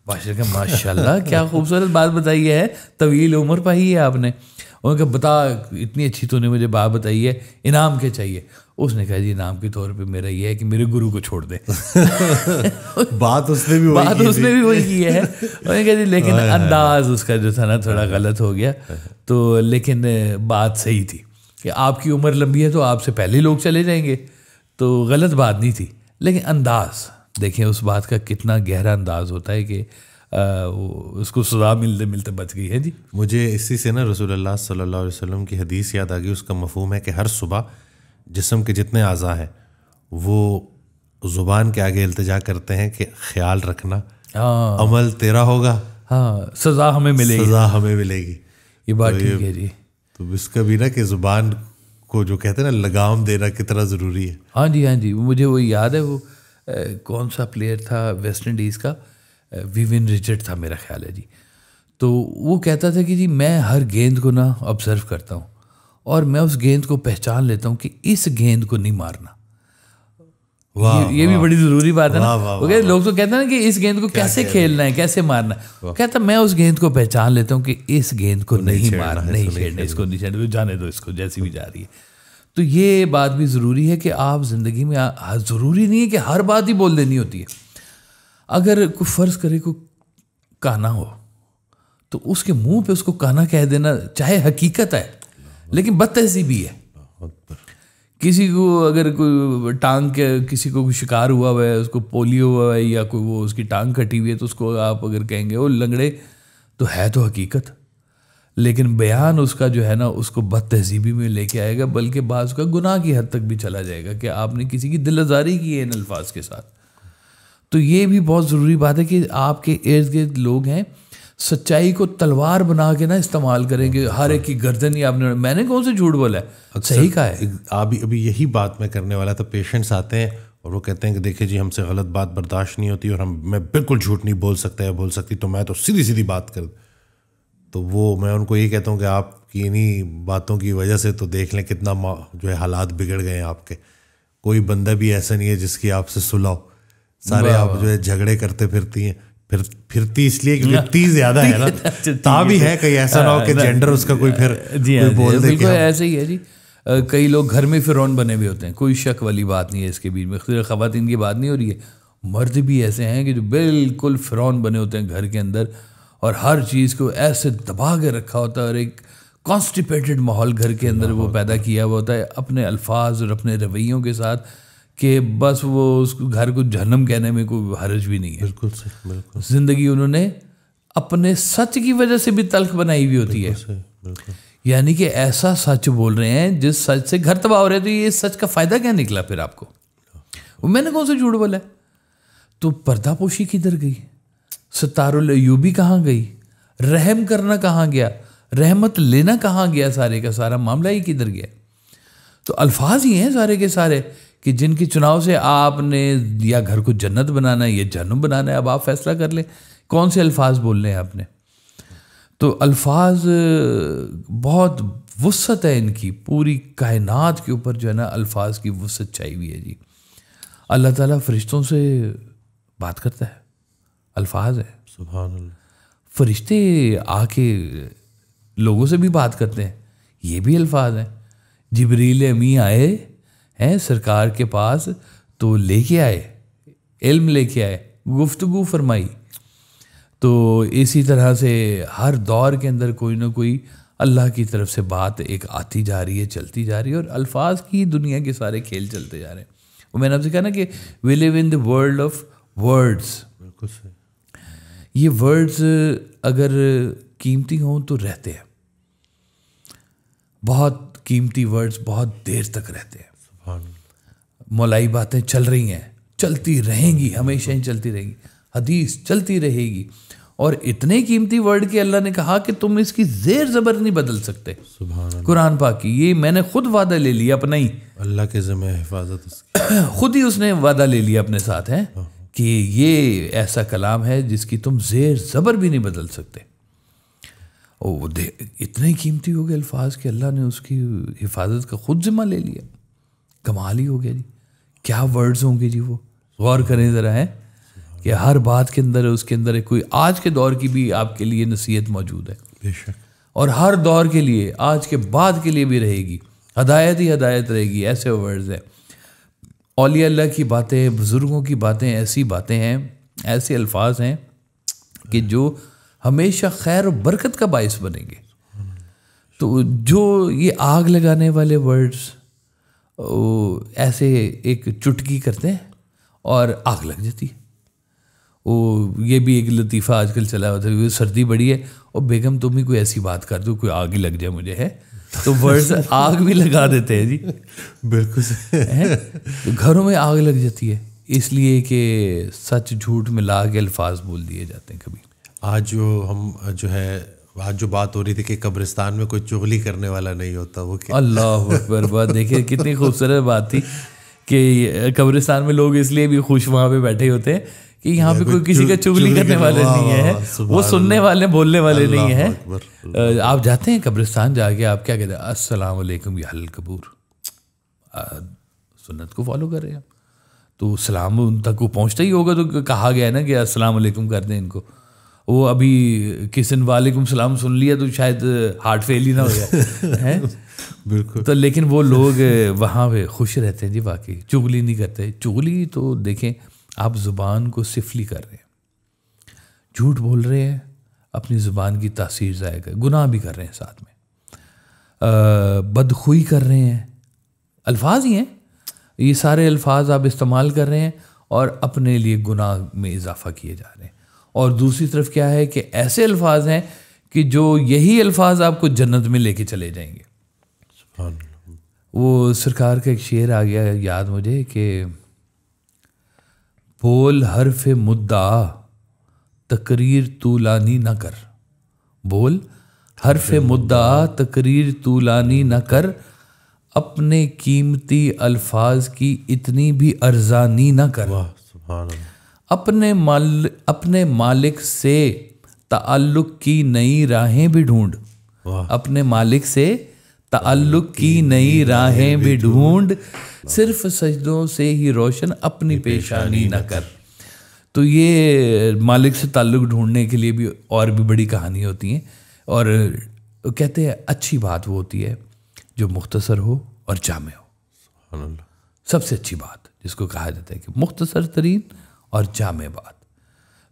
बादशाह का माशाल्लाह क्या खूबसूरत बात बताई है तवील उम्र पाई है आपने कहा बता इतनी अच्छी तूने मुझे बात बताई है इनाम क्या चाहिए उसने कहा जी नाम के तौर पे मेरा ये है कि मेरे गुरु को छोड़ दे बात उसने भी बात उसने भी वही की है उन्होंने कहा जी लेकिन अंदाज उसका जो था ना थोड़ा गलत हो गया तो लेकिन बात सही थी कि आपकी उम्र लंबी है तो आपसे पहले लोग चले जाएंगे तो गलत बात नहीं थी लेकिन अंदाज देखें उस बात का कितना गहरा अंदाज होता है कि आ, उसको सजा मिलते मिलते बच गई है जी मुझे इसी से ना रसूलुल्लाह सल्लल्लाहु अलैहि वसल्लम की हदीस याद आ गई उसका मफहम है कि हर सुबह जिसम के जितने अज़ा हैं वो ज़ुबान के आगे अल्तजा करते हैं कि ख्याल रखना हाँ अमल तेरा होगा हाँ सज़ा हमें मिलेगी सज़ा हमें मिलेगी ये बात तो ठीक तो है जी तो इसका भी ना कि ज़ुबान को जो कहते हैं ना लगाम देना कितना ज़रूरी है हाँ जी हाँ जी मुझे वो याद है वो आ, कौन सा प्लेयर था वेस्ट इंडीज़ का विविन रिचर्ड था मेरा ख्याल है जी तो वो कहता था कि जी मैं हर गेंद को ना ऑब्ज़र्व करता हूँ और मैं उस गेंद को पहचान लेता हूँ कि इस गेंद को नहीं मारना वाह ये, ये भी बड़ी जरूरी बात है ना वो लोग तो कहते हैं ना कि इस गेंद को कैसे खेलना है कैसे मारना है कहता मैं उस गेंद को पहचान लेता हूँ कि इस गेंद को नहीं मारना नहीं खेलना इसको नहीं छेड़ना तो जाने दो इसको जैसी भी जा रही है तो ये बात भी ज़रूरी है कि आप ज़िंदगी में ज़रूरी नहीं है कि हर बात ही बोल देनी होती है अगर कोई फ़र्ज़ करे को काना हो तो उसके मुंह पे उसको काना कह देना चाहे हकीकत है लेकिन बद है किसी को अगर कोई टांग के किसी को शिकार हुआ हुआ है उसको पोलियो हुआ है या कोई वो उसकी टांग कटी हुई है तो उसको आप अगर कहेंगे वो लंगड़े तो है तो हकीकत लेकिन बयान उसका जो है ना उसको बद तहजीबी में लेके आएगा बल्कि बाज का गुनाह की हद तक भी चला जाएगा कि आपने किसी की दिल आजारी की है इन अल्फाज के साथ तो ये भी बहुत ज़रूरी बात है कि आपके इर्द गिर्द लोग हैं सच्चाई को तलवार बना के ना इस्तेमाल करेंगे हाँ, हर हाँ। एक की गर्दन ही आपने मैंने कौन से झूठ बोला है सही कहा है अभी अभी यही बात मैं करने वाला था पेशेंट्स आते हैं और वो कहते हैं कि देखिए जी हमसे गलत बात बर्दाश्त नहीं होती और हम मैं बिल्कुल झूठ नहीं बोल सकता या बोल सकती तो मैं तो सीधी सीधी बात कर तो वो मैं उनको ये कहता हूँ कि आपकी इन्हीं बातों की वजह से तो देख लें कितना जो है हालात बिगड़ गए हैं आपके कोई बंदा भी ऐसा नहीं है जिसकी आपसे सुलाओ सारे आप जो है झगड़े करते फिरती हैं फिर फिरती इसलिए क्योंकि तीस ज्यादा है ना ता भी है कहीं ऐसा ना हो कि जेंडर हाँ, उसका कोई फिर हाँ, जी कोई हाँ, बोल दे बिल्कुल ऐसे ही है जी कई लोग घर में फिरौन बने हुए होते हैं कोई शक वाली बात नहीं है इसके बीच में खुद खातन की बात नहीं हो रही है मर्द भी ऐसे हैं कि जो बिल्कुल फिरौन बने होते हैं घर के अंदर और हर चीज़ को ऐसे दबा के रखा होता है और एक कॉन्स्टिपेटेड माहौल घर के अंदर वो पैदा किया हुआ होता है अपने अल्फाज और अपने रवैयों के साथ कि बस वो उस घर को जन्म कहने में कोई हरज भी नहीं है बिल्कुल सही बिल्कुल ज़िंदगी उन्होंने अपने सच की वजह से भी तलख बनाई हुई होती है यानी कि ऐसा सच बोल रहे हैं जिस सच से घर तबाह हो रहे तो ये सच का फ़ायदा क्या निकला फिर आपको वो मैंने कौन सा झूठ बोला तो पर्दापोशी किधर गई सतारुल यूबी कहाँ गई रहम करना कहाँ गया रहमत लेना कहाँ गया सारे का सारा मामला ही किधर गया तो अल्फाज ही हैं सारे के सारे कि जिनकी चुनाव से आपने या घर को जन्नत बनाना है या जन्म बनाना है अब आप फैसला कर लें कौन से अल्फाज बोलने हैं आपने तो अल्फाज बहुत वसत है इनकी पूरी कायनात के ऊपर जो है ना अल्फाज की वसत चाहिए हुई है जी अल्लाह ताला फरिश्तों से बात करता है अल्फाज है सुबह फरिश्ते आके लोगों से भी बात करते हैं ये भी अल्फाज हैं जबरील अमी आए हैं सरकार के पास तो लेके आए इल्म लेके आए गुफ्तगु फरमाई तो इसी तरह से हर दौर के अंदर कोई ना कोई अल्लाह की तरफ से बात एक आती जा रही है चलती जा रही है और अल्फाज की दुनिया के सारे खेल चलते जा रहे हैं वो मैंने आपसे कहा ना कि we live in the world of words बिल्कुल ये वर्ड्स अगर कीमती हों तो रहते हैं बहुत कीमती वर्ड्स बहुत देर तक रहते हैं मौलाई बातें चल रही हैं चलती रहेंगी हमेशा ही चलती रहेंगी हदीस चलती रहेगी और इतने कीमती वर्ड के अल्लाह ने कहा कि तुम इसकी जेर जबर नहीं बदल सकते कुरान पाक की ये मैंने खुद वादा ले लिया अपना ही अल्लाह के जमे हिफाजत खुद ही उसने वादा ले लिया अपने साथ है हाँ। कि ये ऐसा कलाम है जिसकी तुम जेर जबर भी नहीं बदल सकते ओ इतने कीमती हो गए अल्फाज के अल्लाह ने उसकी हिफाजत का खुद जिम्मा ले लिया कमाल ही हो गया जी क्या वर्ड्स होंगे जी वो गौर करें ज़रा है कि हर बात के अंदर उसके अंदर कोई आज के दौर की भी आपके लिए नसीहत मौजूद है बेशक और हर दौर के लिए आज के बाद के लिए भी रहेगी हदायत ही हदायत रहेगी ऐसे वर्ड्स हैं ओलिया अल्लाह की बातें बुज़ुर्गों की बातें ऐसी बातें हैं ऐसे अल्फाज हैं कि जो हमेशा खैर और बरकत का बायस बनेंगे तो जो ये आग लगाने वाले वर्ड्स ऐसे एक चुटकी करते हैं और आग लग जाती है वो ये भी एक लतीफ़ा आजकल चला हुआ था क्योंकि सर्दी बड़ी है और बेगम तुम भी कोई ऐसी बात कर दो कोई आग ही लग जाए मुझे है तो वर्ड आग भी लगा देते हैं जी बिल्कुल है तो घरों में आग लग जाती है इसलिए कि सच झूठ मिला के अल्फाज बोल दिए जाते हैं कभी आज जो हम जो है आज जो बात हो रही थी कि कब्रिस्तान में कोई चुगली करने वाला नहीं होता वो क्या अल्लाह अकबर बात देखिए कितनी खूबसूरत बात थी कि कब्रिस्तान में लोग इसलिए भी खुश वहाँ पे बैठे होते हैं कि यहाँ पे कोई किसी का चुगली करने वाले नहीं है वो सुनने वाले बोलने वाले नहीं है आप जाते हैं कब्रिस्तान जाके आप क्या कहते हैं असलम हल कपूर सुन्नत को फॉलो कर रहे हैं तो सलाम उन तक को पहुँचता ही होगा तो कहा गया है ना कि अस्सलाम कर दें इनको वो अभी किसन वालेकुम सलाम सुन लिया तो शायद हार्ट फेल ही ना हो जाए हैं बिल्कुल तो लेकिन वो लोग वहाँ पे खुश रहते हैं जी वाकई चुगली नहीं करते चुगली तो देखें आप ज़ुबान को सिफली कर रहे हैं झूठ बोल रहे हैं अपनी ज़ुबान की तासीर ज़ाय कर गुनाह भी कर रहे हैं साथ में बदखुई कर रहे हैं अल्फाज ही हैं ये सारे अल्फाज आप इस्तेमाल कर रहे हैं और अपने लिए गुनाह में इजाफा किए जा रहे हैं और दूसरी तरफ क्या है कि ऐसे अल्फाज हैं कि जो यही अल्फाज आपको जन्नत में लेके चले जाएंगे वो सरकार का एक शेर आ गया याद मुझे कि बोल हरफ मुद्दा तकरीर तूलानी ना कर बोल हरफ मुद्दा तकरीर तूलानी ना कर अपने कीमती अल्फाज की इतनी भी अर्जानी ना कर वाह सुभान अल्लाह अपने माल अपने मालिक से ताल्लुक की नई राहें भी ढूंढ अपने मालिक से ताल्लुक की नई राहें भी ढूंढ सिर्फ सजदों से ही रोशन अपनी पेशानी न कर तो ये मालिक से ताल्लुक ढूंढने के लिए भी और भी बड़ी कहानी होती हैं और कहते हैं अच्छी बात वो होती है जो मुख्तसर हो और जामे हो सबसे अच्छी बात जिसको कहा जाता है कि मुख्तसर तरीन और जामेबाद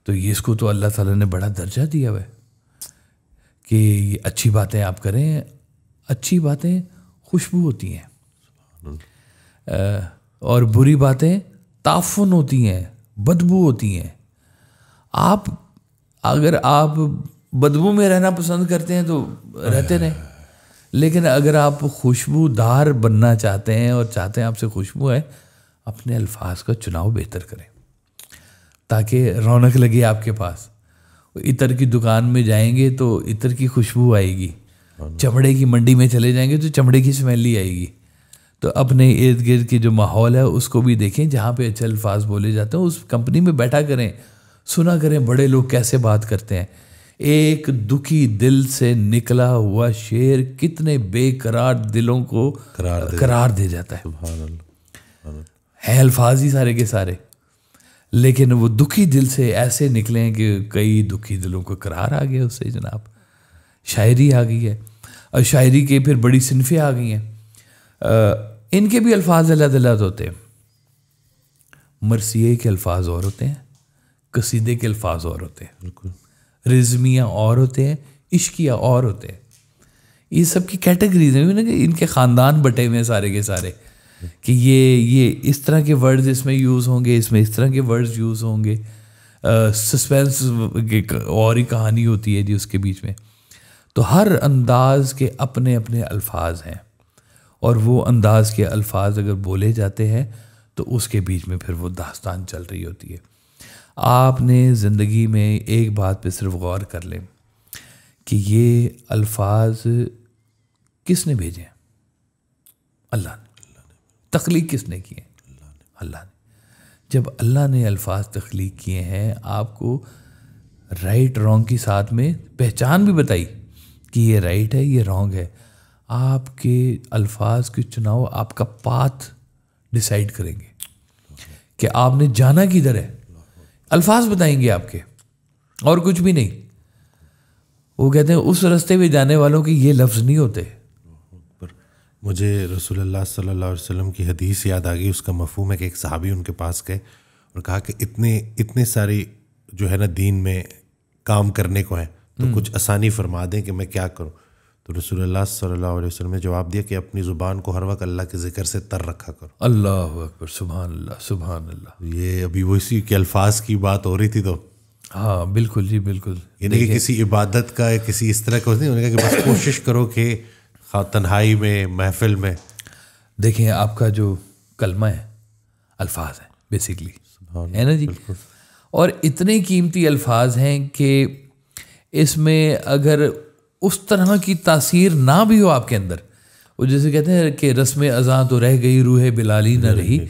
तो ये इसको तो अल्लाह ताला ने बड़ा दर्जा दिया हुआ है कि ये अच्छी बातें आप करें अच्छी बातें खुशबू होती हैं और बुरी बातें ताफन होती हैं बदबू होती हैं आप अगर आप बदबू में रहना पसंद करते हैं तो रहते रहें लेकिन अगर आप खुशबूदार बनना चाहते हैं और चाहते हैं आपसे खुशबू है अपने अल्फाज का चुनाव बेहतर करें ताकि रौनक लगे आपके पास इतर की दुकान में जाएंगे तो इतर की खुशबू आएगी चमड़े की मंडी में चले जाएंगे तो चमड़े की स्मेल ही आएगी तो अपने इर्द गिर्द के जो माहौल है उसको भी देखें जहाँ पे अच्छे अल्फाज बोले जाते हैं उस कंपनी में बैठा करें सुना करें बड़े लोग कैसे बात करते हैं एक दुखी दिल से निकला हुआ शेर कितने बेकरार दिलों को करार दे, करार दे जाता है है अल्फाज ही सारे के सारे लेकिन वो दुखी दिल से ऐसे निकले हैं कि कई दुखी दिलों को करार आ गया उससे जनाब शायरी आ गई है और शायरी के फिर बड़ी सिनफें आ गई हैं इनके भी अल्फाज अलग अलग होते हैं मरसिए के अल्फाज और होते हैं कसीदे के अल्फाज और होते हैं बिल्कुल रिजमिया और होते हैं इश्किया और होते हैं ये सब की कैटेगरीज हैं ना कि इनके ख़ानदान बटे हुए हैं सारे के सारे कि ये ये इस तरह के वर्ड्स इसमें यूज़ होंगे इसमें इस तरह के वर्ड्स यूज़ होंगे सस्पेंस और ही कहानी होती है जी उसके बीच में तो हर अंदाज के अपने अपने अल्फाज हैं और वो अंदाज के अल्फाज अगर बोले जाते हैं तो उसके बीच में फिर वो दास्तान चल रही होती है आपने ज़िंदगी में एक बात पे सिर्फ गौर कर लें कि ये अल्फाज किसने भेजे अल्लाह ने तख्लीक किसने की है अल्लाह ने जब अल्लाह ने अल्फाज तख्लीक किए हैं आपको राइट रॉन्ग के साथ में पहचान भी बताई कि ये राइट है ये रॉन्ग है आपके अल्फाज के चुनाव आपका पाथ डिसाइड करेंगे कि आपने जाना किधर है अल्फाज बताएंगे आपके और कुछ भी नहीं वो कहते हैं उस रास्ते में जाने वालों के ये लफ्ज़ नहीं होते मुझे रसूलुल्लाह सल्लल्लाहु वसल्लम की हदीस याद आ गई उसका मफहम है कि एक सहाबी उनके पास गए और कहा कि इतने इतने सारे जो है ना दीन में काम करने को हैं तो हम्म। कुछ आसानी फरमा दें कि मैं क्या करूं तो रसोल्ला सल्लल्लाहु अलैहि वसल्लम ने जवाब दिया कि अपनी ज़ुबान को हर वक्त अल्लाह के ज़िक्र से तर रखा करो अल्लाह अकबर सुबहान अल्लाह सुबहान अल्लाह ये अभी वो इसी के अल्फाज की बात हो रही थी तो हाँ बिल्कुल जी बिल्कुल यानी कि किसी इबादत का किसी इस तरह का नहीं कि बस कोशिश करो कि हाँ तन्हाई में महफिल में देखें आपका जो कलमा है अल्फाज है बेसिकली है ना जी और इतने कीमती अल्फाज हैं कि इसमें अगर उस तरह की तासीर ना भी हो आपके अंदर वो जैसे कहते हैं कि रस्म अज़ां तो रह गई रूह बिलाली ना रही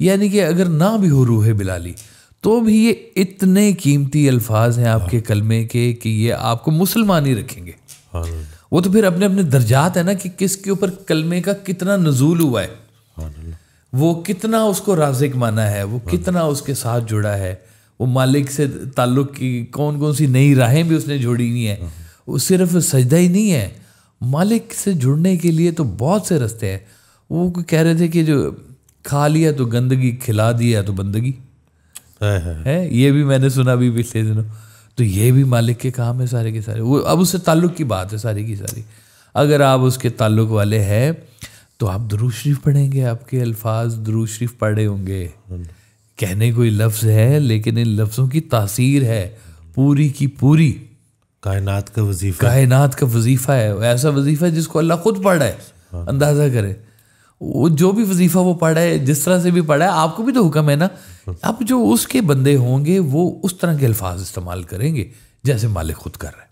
यानी कि अगर ना भी हो रूह बिलाली तो भी ये इतने कीमती अल्फाज हैं आपके हाँ। कलमे के कि ये आपको मुसलमान ही रखेंगे हाँ। वो तो फिर अपने अपने दर्जात है ना कि किसके ऊपर कलमे का कितना नजूल हुआ है वो कितना उसको राजिक माना है वो कितना उसके साथ जुड़ा है वो मालिक से ताल्लुक की कौन कौन सी नई राहें भी उसने जोड़ी हुई हैं वो सिर्फ सजदा ही नहीं है मालिक से जुड़ने के लिए तो बहुत से रस्ते हैं वो कह रहे थे कि जो खा लिया तो गंदगी खिला दिया तो बंदगी है, है।, है ये भी मैंने सुना भी पिछले दिनों तो ये भी मालिक के काम है सारे के सारे वो अब उससे ताल्लुक़ की बात है सारी की सारी अगर आप उसके ताल्लुक वाले हैं तो आप दरूज शरीफ पढ़ेंगे आपके अल्फाज दरू शरीफ पढ़े होंगे हम्म। कहने कोई लफ्ज़ है लेकिन इन लफ्ज़ों की तासीर है पूरी की पूरी कायनात का वजीफा कायनात का वजीफा है ऐसा वजीफा है जिसको अल्लाह खुद पढ़ा है हाँ। अंदाज़ा करे वो जो भी वजीफा वो पढ़ा है जिस तरह से भी पढ़ा है आपको भी तो हुक्म है ना हम्म। अब जो उसके बंदे होंगे वो उस तरह के अल्फाज इस्तेमाल करेंगे जैसे मालिक खुद कर रहे हैं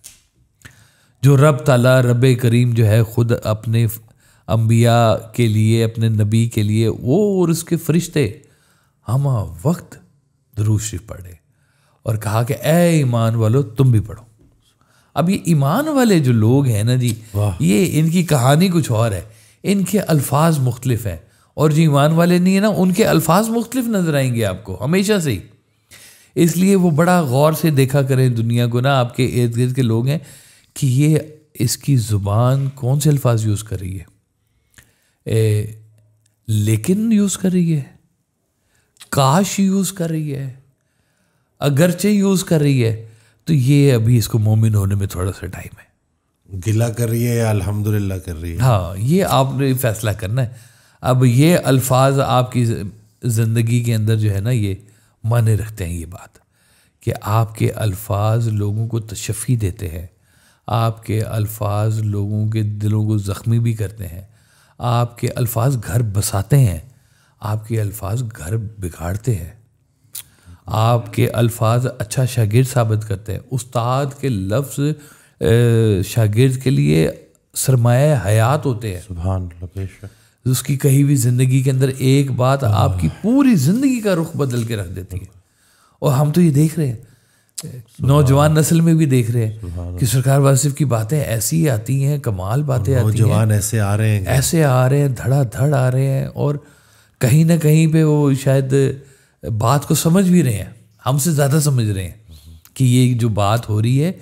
जो रब ताला रब करीम जो है खुद अपने अम्बिया के लिए अपने नबी के लिए वो और उसके फरिश्ते हम वक्त दरूशी पढ़े और कहा कि ए ईमान वालों तुम भी पढ़ो अब ये ईमान वाले जो लोग हैं ना जी ये इनकी कहानी कुछ और है इनके अल्फाज मुख्तलिफ हैं और जो ईमान वाले नहीं है ना उनके अल्फाज मुख्तलिफ नज़र आएंगे आपको हमेशा से ही इसलिए वो बड़ा गौर से देखा करें दुनिया को ना आपके इर्द गिर्द के लोग हैं कि ये इसकी ज़ुबान कौन से अल्फाज यूज़ कर रही है ए, लेकिन यूज़ कर रही है काश यूज़ कर रही है अगरचे यूज़ कर रही है तो ये अभी इसको मोमिन होने में थोड़ा सा टाइम है गिला कर रही है या अलहमदुल्ला कर रही है हाँ ये आपने फैसला करना है अब ये अल्फाज आपकी ज़िंदगी के अंदर जो है ना ये माने रखते हैं ये बात कि आपके अल्फाज लोगों को तशफ़ी देते हैं आपके अल्फाज लोगों के दिलों को ज़ख्मी भी करते हैं आपके अल्फाज घर बसाते हैं आपके अल्फाज घर बिगाड़ते हैं आपके अल्फाज अच्छा शागिर्द साबित करते हैं उस्ताद के लफ्ज़ शागिर्द के लिए सरमाया हयात होते हैं सुबह तो उसकी कही हुई ज़िंदगी के अंदर एक बात हाँ। आपकी पूरी ज़िंदगी का रुख बदल के रख देती है और हम तो ये देख रहे हैं नौजवान नस्ल में भी देख रहे हैं कि सरकार वासिफ की बातें ऐसी आती हैं कमाल बातें आती हैं नौजवान ऐसे आ रहे हैं ऐसे आ रहे हैं धड़ा धड़ आ रहे हैं और कहीं ना कहीं पे वो शायद बात को समझ भी रहे हैं हमसे ज़्यादा समझ रहे हैं कि ये जो बात हो रही है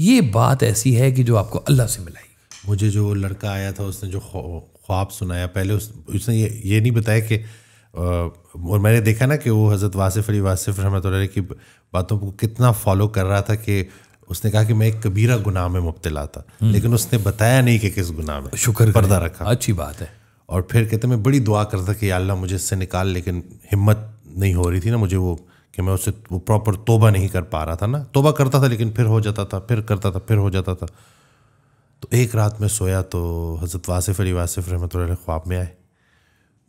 ये बात ऐसी है कि जो आपको अल्लाह से मिलाई मुझे जो लड़का आया था उसने जो ख्वाब सुनाया पहले उस उसने ये ये नहीं बताया कि और मैंने देखा ना कि वो हज़रत वासिफ अली वासिफ रहमत की बातों को कितना फॉलो कर रहा था कि उसने कहा कि मैं एक कबीरा गुनाह में मुबतला था हम्म। लेकिन उसने बताया नहीं कि किस गुनाह में शुक्र पर्दा रखा अच्छी बात है और फिर कहते मैं बड़ी दुआ करता कि अल्लाह मुझे इससे निकाल लेकिन हिम्मत नहीं हो रही थी ना मुझे वो कि मैं उससे वो प्रॉपर तोबा नहीं कर पा रहा था ना तोबा करता था लेकिन फिर हो जाता था फिर करता था फिर हो जाता था तो एक रात में सोया तो हज़रत वासिफ अली वासिफ रहमत ख्वाब में आए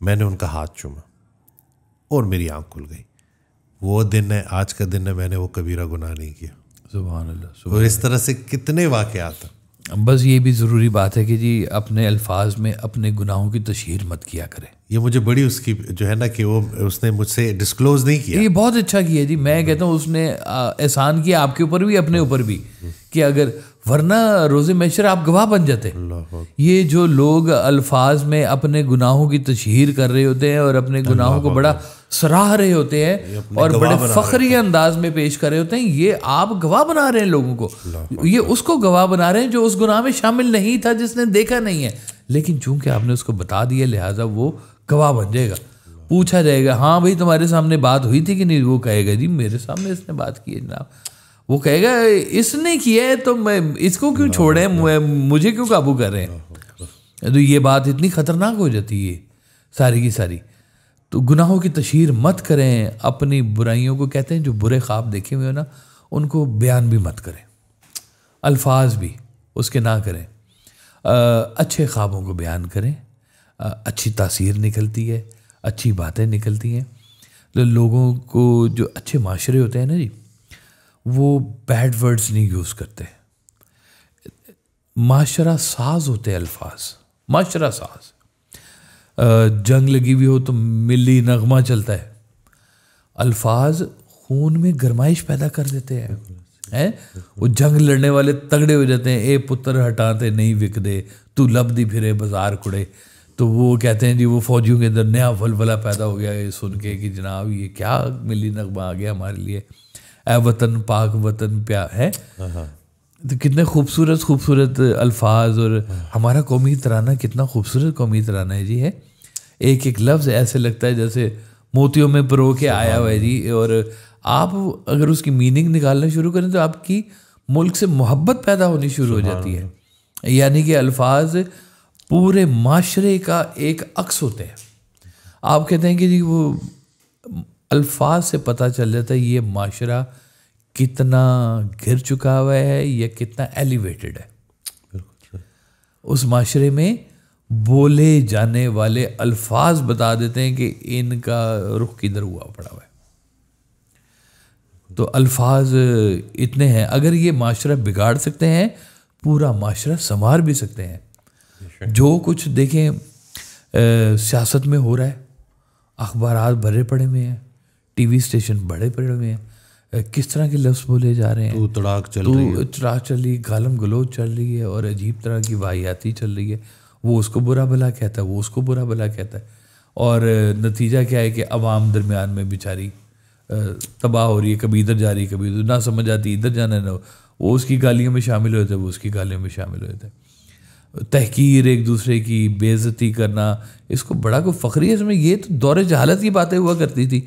मैंने उनका हाथ चूमा और मेरी आँख खुल गई वो दिन है आज का दिन है मैंने वो कबीरा गुनाह नहीं किया सुबह और इस तरह से कितने वाक़ात बस ये भी ज़रूरी बात है कि जी अपने अल्फाज में अपने गुनाहों की तशहर मत किया करें ये मुझे बड़ी उसकी जो है ना कि वो उसने मुझसे डिस्क्लोज नहीं किया ये बहुत अच्छा किया जी मैं कहता हूँ उसने एहसान किया आपके ऊपर भी अपने ऊपर भी कि अगर वरना रोजे मैशर आप गवाह बन जाते ये जो लोग अल्फाज में अपने गुनाहों की तशहर कर रहे होते हैं और अपने गुनाहों को बड़ा सराह रहे होते हैं और बड़े फखरी अंदाज में पेश कर रहे होते हैं ये आप गवाह बना रहे हैं लोगों को ये उसको गवाह बना रहे हैं जो उस गुनाह में शामिल नहीं था जिसने देखा नहीं है लेकिन चूंकि आपने उसको बता दिया लिहाजा वो गवाह बन जाएगा पूछा जाएगा हाँ भाई तुम्हारे सामने बात हुई थी कि नहीं वो कहेगा जी मेरे सामने इसने बात की है जनाब वो कहेगा इसने किया है तो मैं इसको क्यों छोड़े मुझे क्यों काबू कर रहे हैं तो ये बात इतनी ख़तरनाक हो जाती है सारी की सारी तो गुनाहों की तशहर मत करें अपनी बुराइयों को कहते हैं जो बुरे ख्वाब देखे हुए हो ना उनको बयान भी मत करें अल्फाज भी उसके ना करें आ, अच्छे ख्वाबों को बयान करें आ, अच्छी तासीर निकलती है अच्छी बातें निकलती हैं तो लोगों को जो अच्छे माशरे होते हैं ना जी वो बैड वर्ड्स नहीं यूज़ करते माशरा साज होते अल्फाज माशरा साज जंग लगी हुई हो तो मिली नगमा चलता है अल्फाज खून में गरमाइश पैदा कर देते हैं हैं वो जंग लड़ने वाले तगड़े हो जाते हैं ए पुत्र हटाते नहीं विक दे तू दी फिरे बाजार कुड़े तो वो कहते हैं जी वो फौजियों के अंदर नया फलफला पैदा हो गया ये सुन के कि जनाब ये क्या मिली नगमा आ गया हमारे लिए ए वतन पाक वतन प्या है हाँ, हाँ। तो कितने खूबसूरत खूबसूरत अल्फाज और हाँ। हमारा कौमी तराना कितना खूबसूरत कौमी तराना है जी है एक एक लफ्ज़ ऐसे लगता है जैसे मोतियों में परो के आया हुआ है जी और आप अगर उसकी मीनिंग निकालना शुरू करें तो आपकी मुल्क से मोहब्बत पैदा होनी शुरू हो जाती है यानी कि अल्फाज पूरे माशरे का एक अक्स होते हैं आप कहते हैं कि जी वो अल्फाज से पता चल जाता है ये माशरा कितना घिर चुका हुआ है या कितना एलिवेटेड है उस माशरे में बोले जाने वाले अल्फाज बता देते हैं कि इनका रुख किधर हुआ पड़ा हुआ है तो अल्फाज इतने हैं अगर ये माशरा बिगाड़ सकते हैं पूरा माशरा संवार भी सकते हैं जो कुछ देखें सियासत में हो रहा है अखबार भरे पड़े हुए हैं टीवी स्टेशन बड़े पड़े हुए हैं किस तरह के लफ्ज़ बोले जा रहे हैं तो तड़ाक चल रही है तड़ाक चल रही है गालम गलोच चल रही है और अजीब तरह की वाहियाती चल रही है वो उसको बुरा भला कहता है वो उसको बुरा भला कहता है और नतीजा क्या है कि आवाम दरमियान में बेचारी तबाह हो रही है कभी इधर जा रही है कभी उधर ना समझ आती इधर जाना ना वो उसकी गालियों में शामिल हुए थे वो उसकी गालियों में शामिल हो थे तहकीर एक दूसरे की बेज़ती करना इसको बड़ा को फ़खरी है इसमें ये तो दौरे जहालत की बातें हुआ करती थी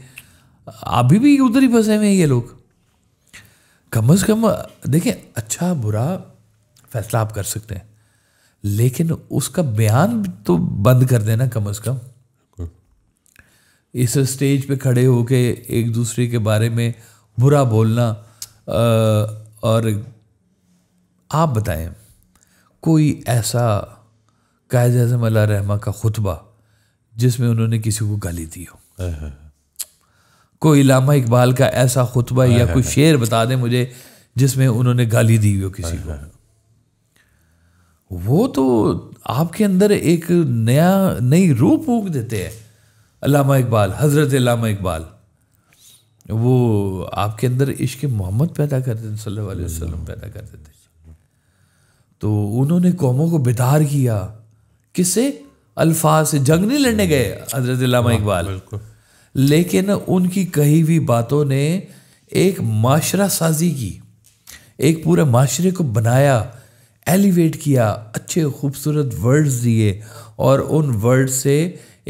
अभी भी उधर ही फंसे हुए हैं ये लोग कम अज कम देखें अच्छा बुरा फैसला आप कर सकते हैं लेकिन उसका बयान तो बंद कर देना कम अज कम इस स्टेज पे खड़े होके एक दूसरे के बारे में बुरा बोलना और आप बताएं कोई ऐसा कायद अजम रहमा का खुतबा जिसमें उन्होंने किसी को गाली दी हो कोई इलामा इकबाल का ऐसा खुतबा या कोई शेर बता दें मुझे जिसमें उन्होंने गाली दी हो किसी को वो तो आपके अंदर एक नया नई रूह फूक देते हैं अलामा इकबाल हज़रत अलामा इकबाल वो आपके अंदर इश्क मोहम्मद पैदा कर देते सल्लल्लाहु अलैहि वसल्लम पैदा कर देते तो उन्होंने कौमों को बेदार किया किससे अल्फाज से जंग नहीं लड़ने गए हजरत हाँ, इकबाल बिल्कुल लेकिन उनकी कही हुई बातों ने एक माशरा साजी की एक पूरे माशरे को बनाया एलिवेट किया अच्छे खूबसूरत वर्ड्स दिए और उन वर्ड से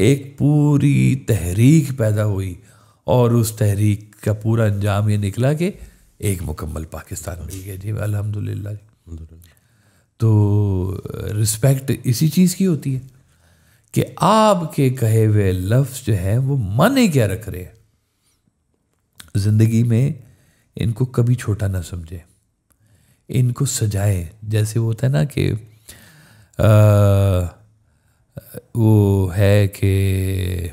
एक पूरी तहरीक पैदा हुई और उस तहरीक का पूरा अंजाम ये निकला कि एक मुकम्मल पाकिस्तान मिल गया जी अलहमदिल्ला तो रिस्पेक्ट इसी चीज़ की होती है कि आपके कहे हुए लफ्ज़ जो है वो माने क्या रख रहे हैं ज़िंदगी में इनको कभी छोटा ना समझे इनको सजाए जैसे वो होता है ना कि आ, वो है कि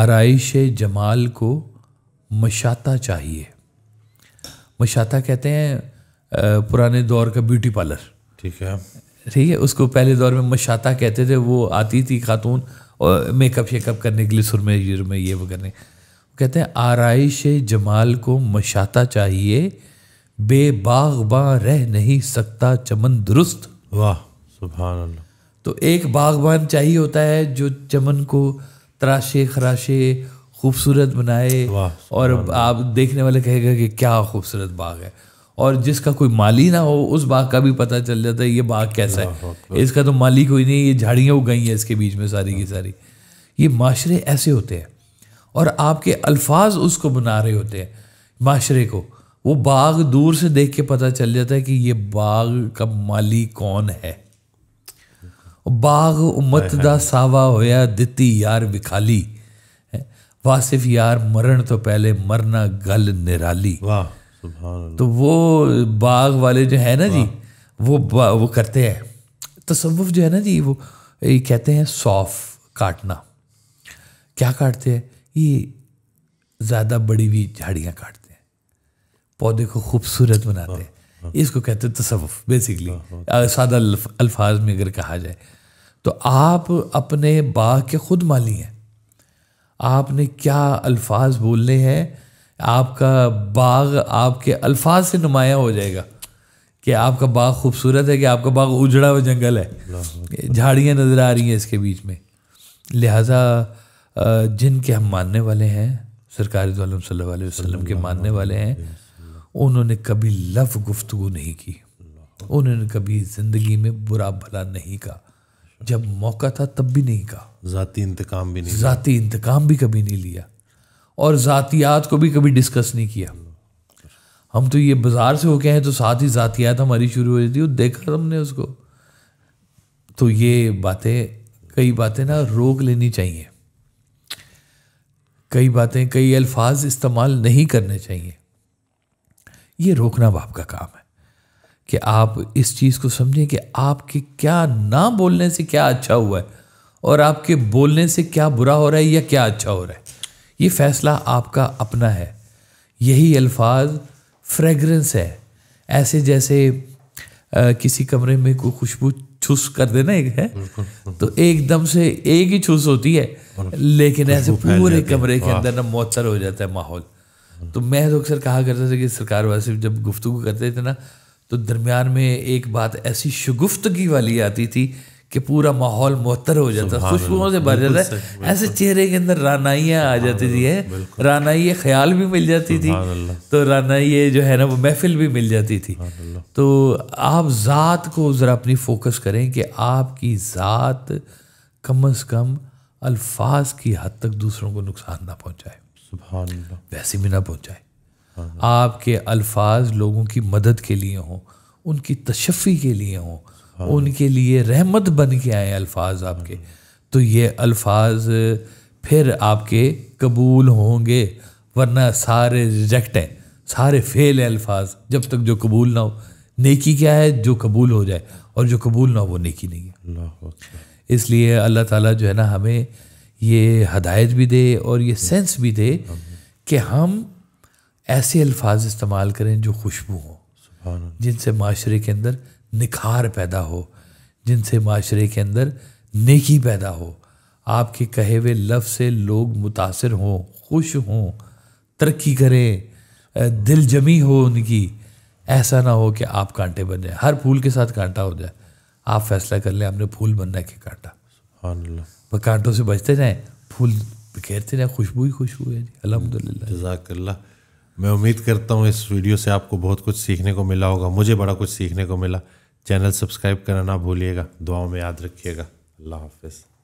आरइश जमाल को मशाता चाहिए मशाता कहते हैं पुराने दौर का ब्यूटी पार्लर ठीक है ठीक है उसको पहले दौर में मशाता कहते थे वो आती थी खातून और मेकअप शेकअप करने के लिए सुरमे में ये वो करने कहते हैं आरइश जमाल को मशाता चाहिए बेबाग रह नहीं सकता चमन दुरुस्त वाह सुबह तो एक बागबान चाहिए होता है जो चमन को तराशे खराशे खूबसूरत बनाए और आप देखने वाले कहेगा कि क्या खूबसूरत बाग है और जिसका कोई माली ना हो उस बाग का भी पता चल जाता है ये बाग कैसा है इसका तो माली कोई नहीं ये झाड़ियाँ गई हैं इसके बीच में सारी की सारी ये माशरे ऐसे होते हैं और आपके अल्फाज उसको बना रहे होते हैं माशरे को वो बाग दूर से देख के पता चल जाता है कि ये बाग का माली कौन है बाग उम्मत दा सावा होया दिती यार विखाली वासिफ यार मरण तो पहले मरना गल निराली वाह तो वो बाग वाले जो है ना जी वो वो करते हैं तसव्वुफ जो है ना जी वो ये कहते हैं सौफ काटना क्या काटते हैं ये ज़्यादा बड़ी हुई झाड़ियाँ काटते हैं पौधे को खूबसूरत बनाते हैं इसको कहते हैं तसव्वुफ बेसिकली सादा अल्फाज में अगर कहा जाए तो आप अपने बाग के खुद माली हैं आपने क्या अल्फाज बोलने हैं आपका बाग आपके अल्फाज से नुमाया हो जाएगा कि आपका बाग खूबसूरत है कि आपका बाग उजड़ा हुआ जंगल है झाड़ियाँ नज़र आ रही हैं इसके बीच में लिहाजा जिनके हम मानने वाले हैं सरकारी सरकार वसल्लम के मानने वाले हैं उन्होंने कभी लफ गुफ्तु नहीं की उन्होंने कभी ज़िंदगी में बुरा भला नहीं कहा जब मौका था तब भी नहीं कहा ज़ाती इंतकाम भी नहीं ज़ाती इंतकाम भी कभी नहीं लिया और ज़ातियात को भी कभी डिस्कस नहीं किया हम तो ये बाज़ार से होके हैं तो साथ ही ज़ातियात हमारी शुरू हो जाती है देखा हमने उसको तो ये बातें कई बातें ना रोक लेनी चाहिए कई बातें कई अल्फाज इस्तेमाल नहीं करने चाहिए ये रोकना बाप का काम है कि आप इस चीज़ को समझें कि आपके क्या ना बोलने से क्या अच्छा हुआ है और आपके बोलने से क्या बुरा हो रहा है या क्या अच्छा हो रहा है ये फ़ैसला आपका अपना है यही अल्फाज फ्रेगरेंस है ऐसे जैसे आ, किसी कमरे में कोई खुशबू छुस कर देना एक है तो एकदम से एक ही छुस होती है लेकिन ऐसे पूरे कमरे के अंदर ना मौतर हो जाता है माहौल तो मैं तो अक्सर कहा करता था कि सरकार वासिफ जब गुफ्तु करते थे ना तो दरमियान में एक बात ऐसी शगुफ्तगी वाली आती थी कि पूरा माहौल मुहतर हो जाता खुशबुओं से भर जाता है ऐसे चेहरे के अंदर रानाइयाँ आ जाती थी है रानाइये ख्याल भी मिल जाती थी तो रानाइये जो है ना वो महफिल भी मिल जाती थी तो आप ज़ात को ज़रा अपनी फोकस करें कि आपकी ज़ात कम अज़ कम अल्फाज की हद तक दूसरों को नुकसान ना पहुँचाए वैसे भी ना पहुँचाए हाँ, हाँ। आपके अल्फाज लोगों की मदद के लिए हों उनकी तशफ़ी के लिए हों हाँ। उनके लिए रहमत बन के आए अल्फाज आपके तो ये अल्फाज फिर आपके कबूल होंगे वरना सारे रिजेक्ट हैं सारे फेल है अल्फाज जब तक जो कबूल ना हो नेकी क्या है जो कबूल हो जाए और जो कबूल ना हो वो नेकी नहीं है अच्छा। इसलिए अल्लाह ताला जो है ना हमें ये हदायत भी दे और ये सेंस भी दे कि हम ऐसे अल्फाज इस्तेमाल करें जो खुशबू हों जिनसे माशरे के अंदर निखार पैदा हो जिनसे माशरे के अंदर नेकी पैदा हो आपके कहे हुए लफ्ज़ से लोग मुतासर हों खुश हों तरक्की करें दिल जमी हो उनकी ऐसा ना हो कि आप कांटे बन जाए हर फूल के साथ कांटा हो जाए आप फैसला कर लें आपने फूल बनना है कि कांटा वह कांटों से बचते जाएँ फूल बिखेरते जाएँ खुशबू ही खुशबू है जी अलहमदिल्ला मैं उम्मीद करता हूँ इस वीडियो से आपको बहुत कुछ सीखने को मिला होगा मुझे बड़ा कुछ सीखने को मिला चैनल सब्सक्राइब करना ना भूलिएगा दुआओं में याद रखिएगा अल्लाह हाफिज़